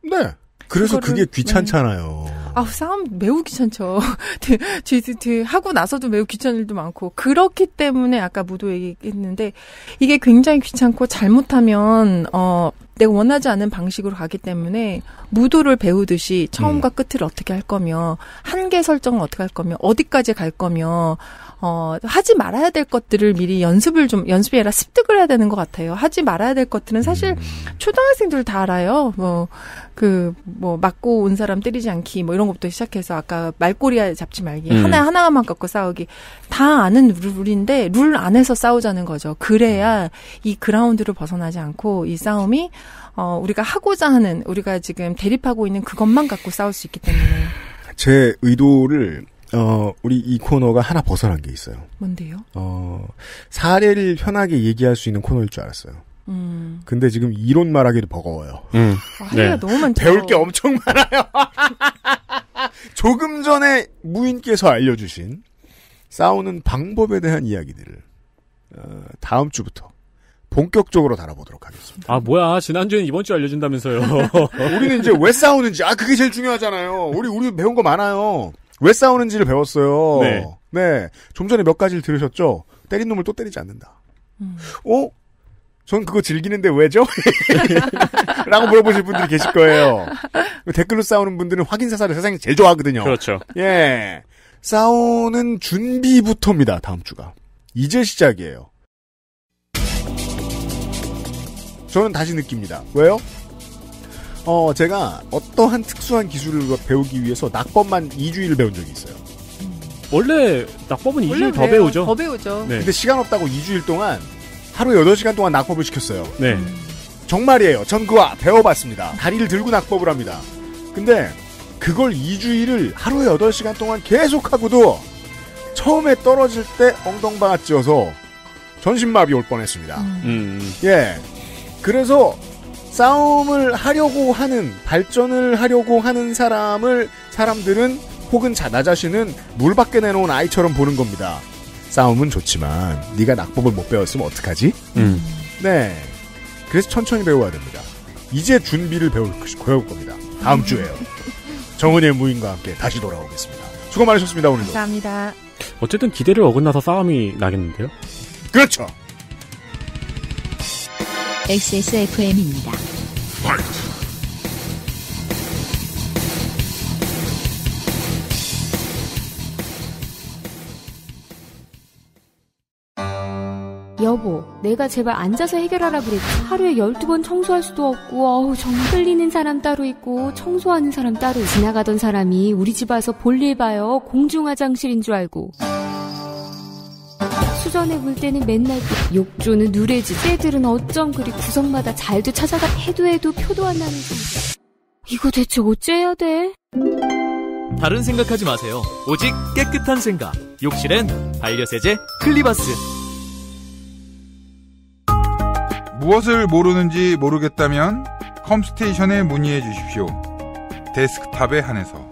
네. 그래서 그게 네. 귀찮잖아요. 네. 아 싸움 매우 귀찮죠. 뒤, 뒤, 뒤, 하고 나서도 매우 귀찮을 일도 많고 그렇기 때문에 아까 무도 얘기했는데 이게 굉장히 귀찮고 잘못하면 어 내가 원하지 않은 방식으로 가기 때문에 무도를 배우듯이 처음과 음. 끝을 어떻게 할 거며 한계 설정을 어떻게 할 거며 어디까지 갈 거며 어, 하지 말아야 될 것들을 미리 연습을 좀, 연습이 아니라 습득을 해야 되는 것 같아요. 하지 말아야 될 것들은 사실 음. 초등학생들 다 알아요. 뭐, 그, 뭐, 맞고 온 사람 때리지 않기, 뭐 이런 것부터 시작해서 아까 말꼬리 잡지 말기, 음. 하나, 하나만 갖고 싸우기. 다 아는 룰인데, 룰 안에서 싸우자는 거죠. 그래야 음. 이 그라운드를 벗어나지 않고 이 싸움이, 어, 우리가 하고자 하는, 우리가 지금 대립하고 있는 그것만 갖고 싸울 수 있기 때문에. 제 의도를 어, 우리 이 코너가 하나 벗어난 게 있어요. 뭔데요? 어, 사례를 편하게 얘기할 수 있는 코너일 줄 알았어요. 음. 근데 지금 이론 말하기도 버거워요. 음. 아, 네. 너무 많죠. 배울 게 엄청 많아요. 조금 전에 무인께서 알려주신 싸우는 방법에 대한 이야기들을 어, 다음 주부터 본격적으로 다뤄보도록 하겠습니다. 아 뭐야 지난주엔 이번 주 알려준다면서요. 우리는 이제 왜 싸우는지 아 그게 제일 중요하잖아요. 우리 우리 배운 거 많아요. 왜 싸우는지를 배웠어요. 네. 네. 좀 전에 몇 가지를 들으셨죠? 때린 놈을 또 때리지 않는다. 음. 어? 전 그거 즐기는데 왜죠? 라고 물어보실 분들이 계실 거예요. 댓글로 싸우는 분들은 확인사사를 세상에 제일 좋아하거든요. 그렇죠. 예. 싸우는 준비부터입니다, 다음 주가. 이제 시작이에요. 저는 다시 느낍니다. 왜요? 어, 제가 어떠한 특수한 기술을 배우기 위해서 낙법만 2주일을 배운 적이 있어요. 원래 낙법은 2주일 더 배우죠. 더 배우죠. 네. 근데 시간 없다고 2주일 동안 하루 8시간 동안 낙법을 시켰어요. 네. 음. 정말이에요. 전 그와 배워봤습니다. 다리를 들고 낙법을 합니다. 근데 그걸 2주일을 하루에 8시간 동안 계속하고도 처음에 떨어질 때 엉덩방아 찧어서 전신마비 올 뻔했습니다. 음. 음. 예. 그래서 싸움을 하려고 하는 발전을 하려고 하는 사람을 사람들은 혹은 자, 나 자신은 물 밖에 내놓은 아이처럼 보는 겁니다. 싸움은 좋지만 네가 낙법을 못 배웠으면 어떡하지? 음. 네. 그래서 천천히 배워야 됩니다. 이제 준비를 배울, 배울 겁니다. 다음 음. 주에요. 정은의 무인과 함께 다시 돌아오겠습니다. 수고 많으셨습니다. 오늘도. 감사합니다. 어쨌든 기대를 어긋나서 싸움이 나겠는데요? 그렇죠. XSFM입니다. 파이트. 여보, 내가 제발 앉아서 해결하라 그랬지. 하루에 12번 청소할 수도 없고, 어우, 정말 흘리는 사람 따로 있고, 청소하는 사람 따로 지나가던 사람이 우리 집 와서 볼일 봐요. 공중화장실인 줄 알고. 예전에 볼 때는 맨날 그 욕조는 누레지 새들은 어쩜 그리 구석마다 잘도 찾아가 해도 해도 표도 안 나는지 이거 대체 어째야 돼? 다른 생각하지 마세요 오직 깨끗한 생각 욕실엔 반려세제 클리바스 무엇을 모르는지 모르겠다면 컴스테이션에 문의해 주십시오 데스크탑에 한해서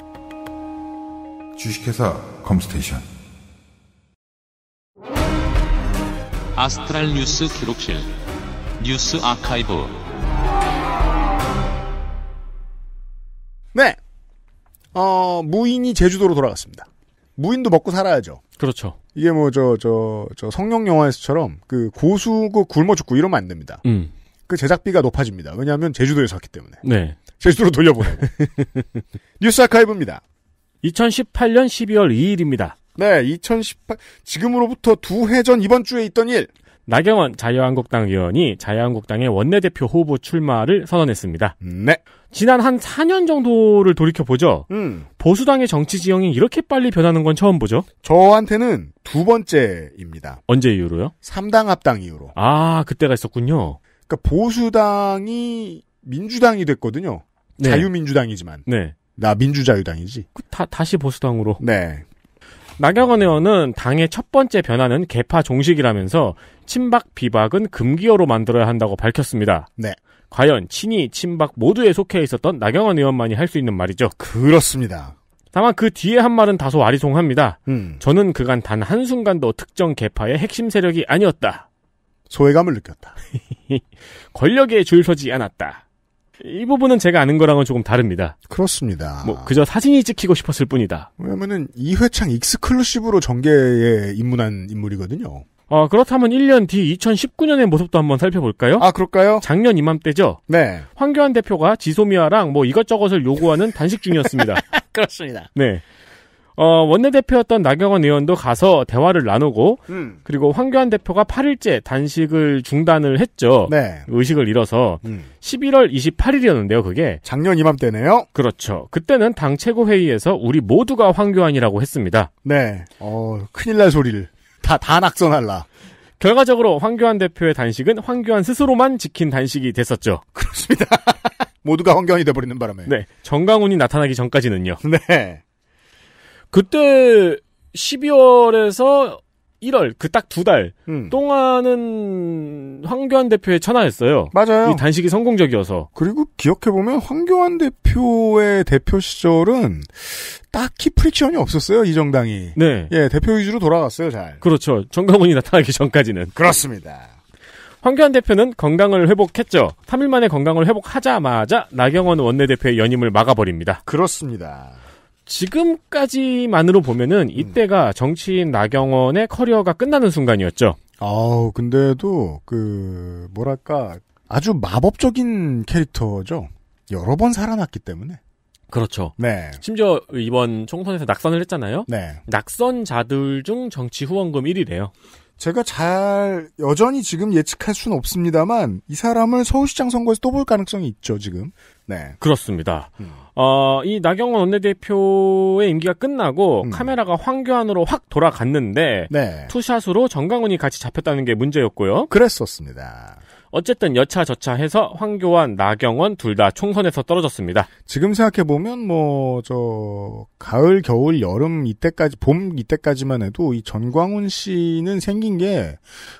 주식회사 컴스테이션 아스트랄 뉴스 기록실 뉴스 아카이브 네. 어, 무인이 제주도로 돌아갔습니다. 무인도 먹고 살아야죠. 그렇죠. 이게 뭐 저 저 저 성룡 영화에서처럼 그 고수 그 굶어 죽고 이러면 안 됩니다. 음. 그 제작비가 높아집니다. 왜냐하면 제주도에서 왔기 때문에. 네. 제주도로 돌려보내고. 뉴스 아카이브입니다. 2018년 12월 2일입니다. 네, 2018 지금으로부터 두 해 전 이번 주에 있던 일. 나경원 자유한국당 의원이 자유한국당의 원내대표 후보 출마를 선언했습니다. 네. 지난 한 4년 정도를 돌이켜보죠. 음. 보수당의 정치 지형이 이렇게 빨리 변하는 건 처음 보죠. 저한테는 두 번째입니다. 언제 이후로요? 3당 합당 이후로. 아, 그때가 있었군요. 그러니까 보수당이 민주당이 됐거든요. 네. 자유민주당이지만. 네. 나 민주자유당이지. 그, 다, 다시 보수당으로. 네. 나경원 의원은 당의 첫 번째 변화는 개파 종식이라면서 친박 비박은 금기어로 만들어야 한다고 밝혔습니다. 네. 과연 친이 친박 모두에 속해 있었던 나경원 의원만이 할 수 있는 말이죠. 그렇습니다. 다만 그 뒤에 한 말은 다소 아리송합니다. 음. 저는 그간 단 한순간도 특정 개파의 핵심 세력이 아니었다. 소외감을 느꼈다. 권력에 줄 서지 않았다. 이 부분은 제가 아는 거랑은 조금 다릅니다. 그렇습니다. 뭐 그저 사진이 찍히고 싶었을 뿐이다. 왜냐면은 이회창 익스클루시브로 전개에 입문한 인물이거든요. 어, 그렇다면 1년 뒤 2019년의 모습도 한번 살펴볼까요? 아, 그럴까요? 작년 이맘때죠? 네. 황교안 대표가 지소미아랑 뭐 이것저것을 요구하는 단식 중이었습니다. 그렇습니다. 네. 어, 원내대표였던 나경원 의원도 가서 대화를 나누고, 음. 그리고 황교안 대표가 8일째 단식을 중단을 했죠. 네. 의식을 잃어서. 음. 11월 28일이었는데요, 그게. 작년 이맘때네요? 그렇죠. 그때는 당 최고회의에서 우리 모두가 황교안이라고 했습니다. 네. 어, 큰일 날 소리를. 다, 다 낙선할라. 결과적으로 황교안 대표의 단식은 황교안 스스로만 지킨 단식이 됐었죠. 그렇습니다. 모두가 황교안이 돼버리는 바람에. 네. 정강훈이 나타나기 전까지는요. 네. 그때 12월에서 1월 그 딱 두달 음. 동안은 황교안 대표에 천하였어요. 맞아요. 이 단식이 성공적이어서. 그리고 기억해 보면 황교안 대표의 대표 시절은 딱히 프릭션이 없었어요 이 정당이. 네. 예 대표 위주로 돌아갔어요 잘. 그렇죠. 정가문이 나타나기 전까지는. 그렇습니다. 황교안 대표는 건강을 회복했죠. 3일 만에 건강을 회복하자마자 나경원 원내대표의 연임을 막아버립니다. 그렇습니다. 지금까지만으로 보면은 이때가 음. 정치인 나경원의 커리어가 끝나는 순간이었죠. 아우, 근데도 그 뭐랄까 아주 마법적인 캐릭터죠. 여러 번 살아났기 때문에. 그렇죠. 네. 심지어 이번 총선에서 낙선을 했잖아요. 네. 낙선자들 중 정치 후원금 1위래요. 제가 잘 여전히 지금 예측할 수는 없습니다만 이 사람을 서울시장 선거에서 또 볼 가능성이 있죠 지금. 네. 그렇습니다. 음. 어, 이 나경원 원내대표의 임기가 끝나고 음. 카메라가 황교안으로 확 돌아갔는데 네. 투샷으로 정강훈이 같이 잡혔다는 게 문제였고요. 그랬었습니다. 어쨌든 여차저차 해서 황교안, 나경원 둘 다 총선에서 떨어졌습니다. 지금 생각해보면 뭐, 저, 가을, 겨울, 여름 이때까지, 봄 이때까지만 해도 이 전광훈 씨는 생긴 게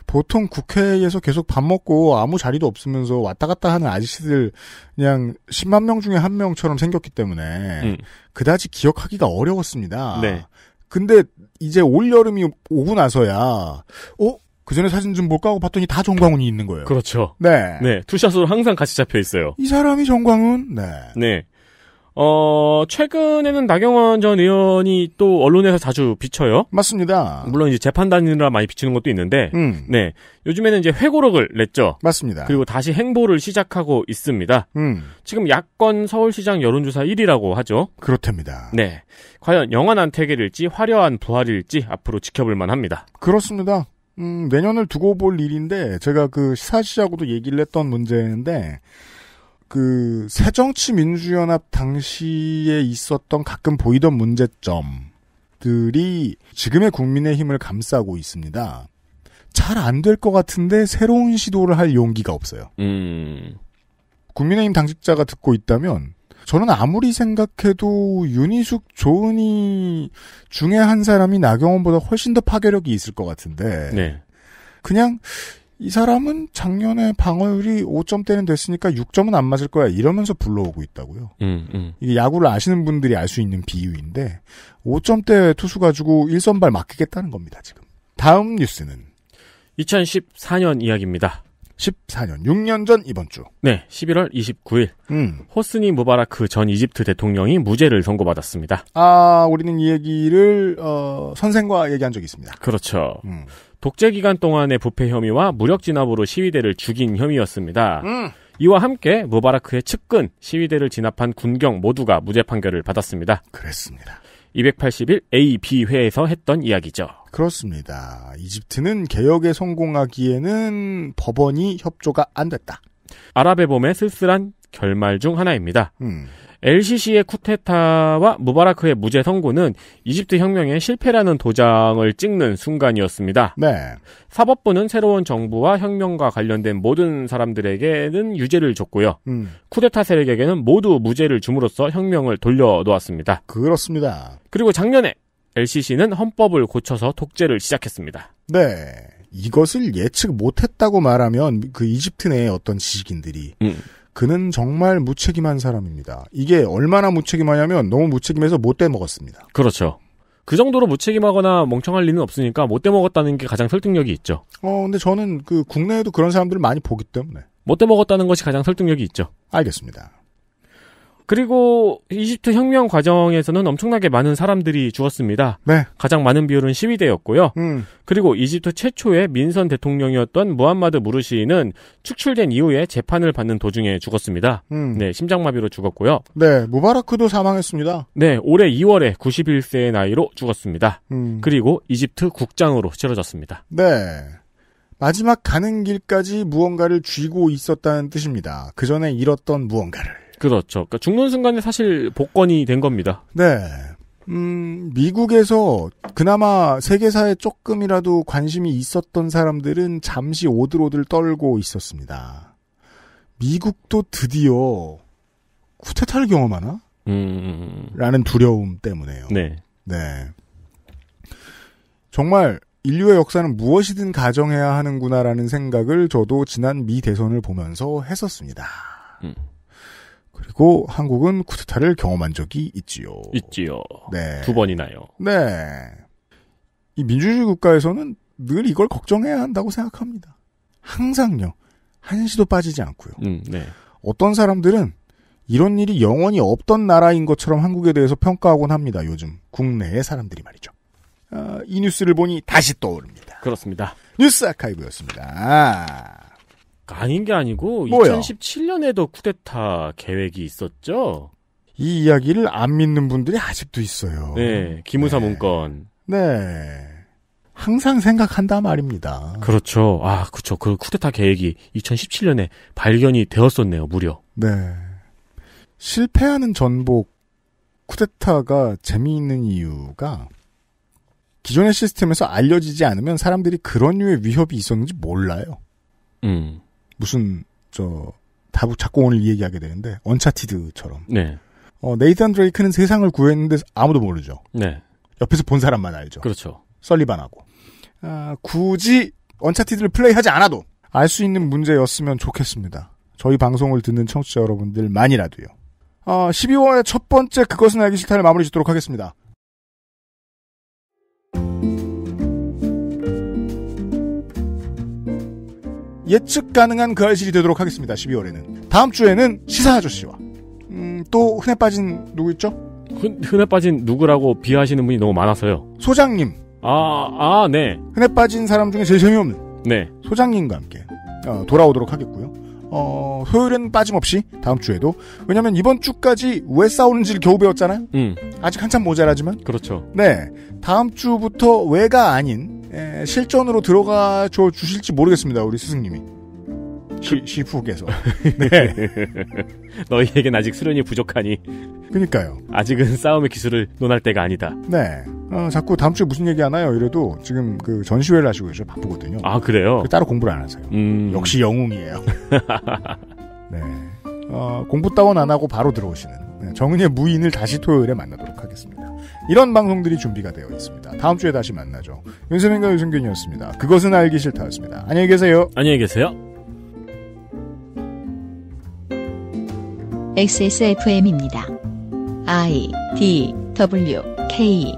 보통 국회에서 계속 밥 먹고 아무 자리도 없으면서 왔다 갔다 하는 아저씨들 그냥 10만 명 중에 한 명처럼 생겼기 때문에 음. 그다지 기억하기가 어려웠습니다. 네. 근데 이제 올 여름이 오고 나서야 어그 전에 사진 좀 볼까 하고 봤더니 다 정광훈이 있는 거예요. 그렇죠. 네. 네. 투샷으로 항상 같이 잡혀 있어요. 이 사람이 정광훈? 네. 네. 어, 최근에는 나경원 전 의원이 또 언론에서 자주 비쳐요. 맞습니다. 물론 이제 재판단이라 많이 비치는 것도 있는데, 음. 네. 요즘에는 이제 회고록을 냈죠. 맞습니다. 그리고 다시 행보를 시작하고 있습니다. 음. 지금 야권 서울시장 여론조사 1위라고 하죠. 그렇답니다. 네. 과연 영원한 태계일지 화려한 부활일지 앞으로 지켜볼 만합니다. 그렇습니다. 음, 내년을 두고 볼 일인데 제가 그 시사시하고도 얘기를 했던 문제인데 그 새정치민주연합 당시에 있었던 가끔 보이던 문제점들이 지금의 국민의힘을 감싸고 있습니다. 잘 안 될 것 같은데 새로운 시도를 할 용기가 없어요. 음. 국민의힘 당직자가 듣고 있다면 저는 아무리 생각해도 윤희숙, 조은희 중에 한 사람이 나경원보다 훨씬 더 파괴력이 있을 것 같은데 네. 그냥 이 사람은 작년에 방어율이 5점대는 됐으니까 6점은 안 맞을 거야 이러면서 불러오고 있다고요. 음, 음. 이게 야구를 아시는 분들이 알 수 있는 비유인데 5점대 투수 가지고 1선발 맡기겠다는 겁니다 지금. 다음 뉴스는 2014년 이야기입니다. 1 4년 6년 전 이번 주. 네, 11월 29일. 음. 호스니 무바라크 전 이집트 대통령이 무죄를 선고받았습니다. 아, 우리는 이 얘기를 어, 선생과 얘기한 적이 있습니다. 그렇죠. 음. 독재 기간 동안의 부패 혐의와 무력 진압으로 시위대를 죽인 혐의였습니다. 음. 이와 함께 무바라크의 측근 시위대를 진압한 군경 모두가 무죄 판결을 받았습니다. 그랬습니다. 281 A, B 회에서 했던 이야기죠. 그렇습니다. 이집트는 개혁에 성공하기에는 법원이 협조가 안 됐다. 아랍의 봄의 쓸쓸한 결말 중 하나입니다. 음. LCC의 쿠데타와 무바라크의 무죄 선고는 이집트 혁명의 실패라는 도장을 찍는 순간이었습니다. 네. 사법부는 새로운 정부와 혁명과 관련된 모든 사람들에게는 유죄를 줬고요. 음. 쿠데타 세력에게는 모두 무죄를 줌으로써 혁명을 돌려놓았습니다. 그렇습니다. 그리고 작년에 LCC는 헌법을 고쳐서 독재를 시작했습니다. 네. 이것을 예측 못했다고 말하면 그 이집트 내의 어떤 지식인들이 음. 그는 정말 무책임한 사람입니다. 이게 얼마나 무책임하냐면 너무 무책임해서 못돼 먹었습니다. 그렇죠. 그 정도로 무책임하거나 멍청할 리는 없으니까 못돼 먹었다는 게 가장 설득력이 있죠. 어, 근데 저는 그 국내에도 그런 사람들을 많이 보기 때문에 못돼 먹었다는 것이 가장 설득력이 있죠. 알겠습니다. 그리고 이집트 혁명 과정에서는 엄청나게 많은 사람들이 죽었습니다. 네. 가장 많은 비율은 시위대였고요. 음. 그리고 이집트 최초의 민선 대통령이었던 무함마드 무르시는 축출된 이후에 재판을 받는 도중에 죽었습니다. 음. 네, 심장마비로 죽었고요. 네, 무바라크도 사망했습니다. 네, 올해 2월에 91세의 나이로 죽었습니다. 음. 그리고 이집트 국장으로 치러졌습니다. 네. 마지막 가는 길까지 무언가를 쥐고 있었다는 뜻입니다. 그 전에 잃었던 무언가를. 그렇죠. 그러니까 죽는 순간에 사실 복권이 된 겁니다. 네. 음, 미국에서 그나마 세계사에 조금이라도 관심이 있었던 사람들은 잠시 오들오들 떨고 있었습니다. 미국도 드디어 쿠데타를 경험하나? 음. 라는 두려움 때문에요. 네. 네. 정말 인류의 역사는 무엇이든 가정해야 하는구나라는 생각을 저도 지난 미 대선을 보면서 했었습니다. 음. 그리고 한국은 쿠데타를 경험한 적이 있지요. 있지요. 네. 두 번이나요. 네. 이 민주주의 국가에서는 늘 이걸 걱정해야 한다고 생각합니다. 항상요. 한시도 빠지지 않고요. 음, 네. 어떤 사람들은 이런 일이 영원히 없던 나라인 것처럼 한국에 대해서 평가하곤 합니다. 요즘 국내의 사람들이 말이죠. 어, 이 뉴스를 보니 다시 떠오릅니다. 그렇습니다. 뉴스 아카이브였습니다. 아닌 게 아니고 뭐야? 2017년에도 쿠데타 계획이 있었죠. 이 이야기를 안 믿는 분들이 아직도 있어요. 네, 기무사 네. 문건. 네. 항상 생각한다 말입니다. 그렇죠. 아, 그렇죠. 그 쿠데타 계획이 2017년에 발견이 되었었네요, 무려. 네. 실패하는 전복 쿠데타가 재미있는 이유가 기존의 시스템에서 알려지지 않으면 사람들이 그런 류의 위협이 있었는지 몰라요. 음. 무슨 저 다부 작곡원을 이야기하게 되는데 언차티드처럼. 네. 어, 네이탄 드레이크는 세상을 구했는데 아무도 모르죠. 네. 옆에서 본 사람만 알죠. 그렇죠. 썰리반하고. 아, 굳이 언차티드를 플레이하지 않아도 알 수 있는 문제였으면 좋겠습니다. 저희 방송을 듣는 청취자 여러분들 만이라도요. 어, 아, 12월의 첫 번째 그것은 알기 싫다를 마무리 짓도록 하겠습니다. 예측 가능한 그 알실이 되도록 하겠습니다. 12월에는 다음 주에는 시사 아저씨와 음, 또 흔해 빠진 누구 있죠? 흔, 흔해 빠진 누구라고 비하하시는 분이 너무 많아서요. 소장님. 아, 아, 네. 흔해 빠진 사람 중에 제일 재미없는. 네. 소장님과 함께 어, 돌아오도록 하겠고요. 어, 토요일은 빠짐없이 다음 주에도 왜냐면 이번 주까지 왜 싸우는지를 겨우 배웠잖아요. 음. 아직 한참 모자라지만 그렇죠. 네 다음 주부터 왜가 아닌 에, 실전으로 들어가 줘 주실지 모르겠습니다 우리 스승님이. 시, 시국에서. 네. 너희에겐 아직 수련이 부족하니. 그니까요. 아직은 싸움의 기술을 논할 때가 아니다. 네. 어, 자꾸 다음 주에 무슨 얘기 하나요? 이래도 지금 그 전시회를 하시고 계셔 바쁘거든요. 아, 그래요? 그 따로 공부를 안 하세요. 음... 역시 영웅이에요. 네. 어, 공부 따원 안 하고 바로 들어오시는 네, 정은의 무인을 다시 토요일에 만나도록 하겠습니다. 이런 방송들이 준비가 되어 있습니다. 다음 주에 다시 만나죠. 윤세민과 유승균이었습니다. 그것은 알기 싫다였습니다. 안녕히 계세요. 안녕히 계세요. XSFM입니다. I D W K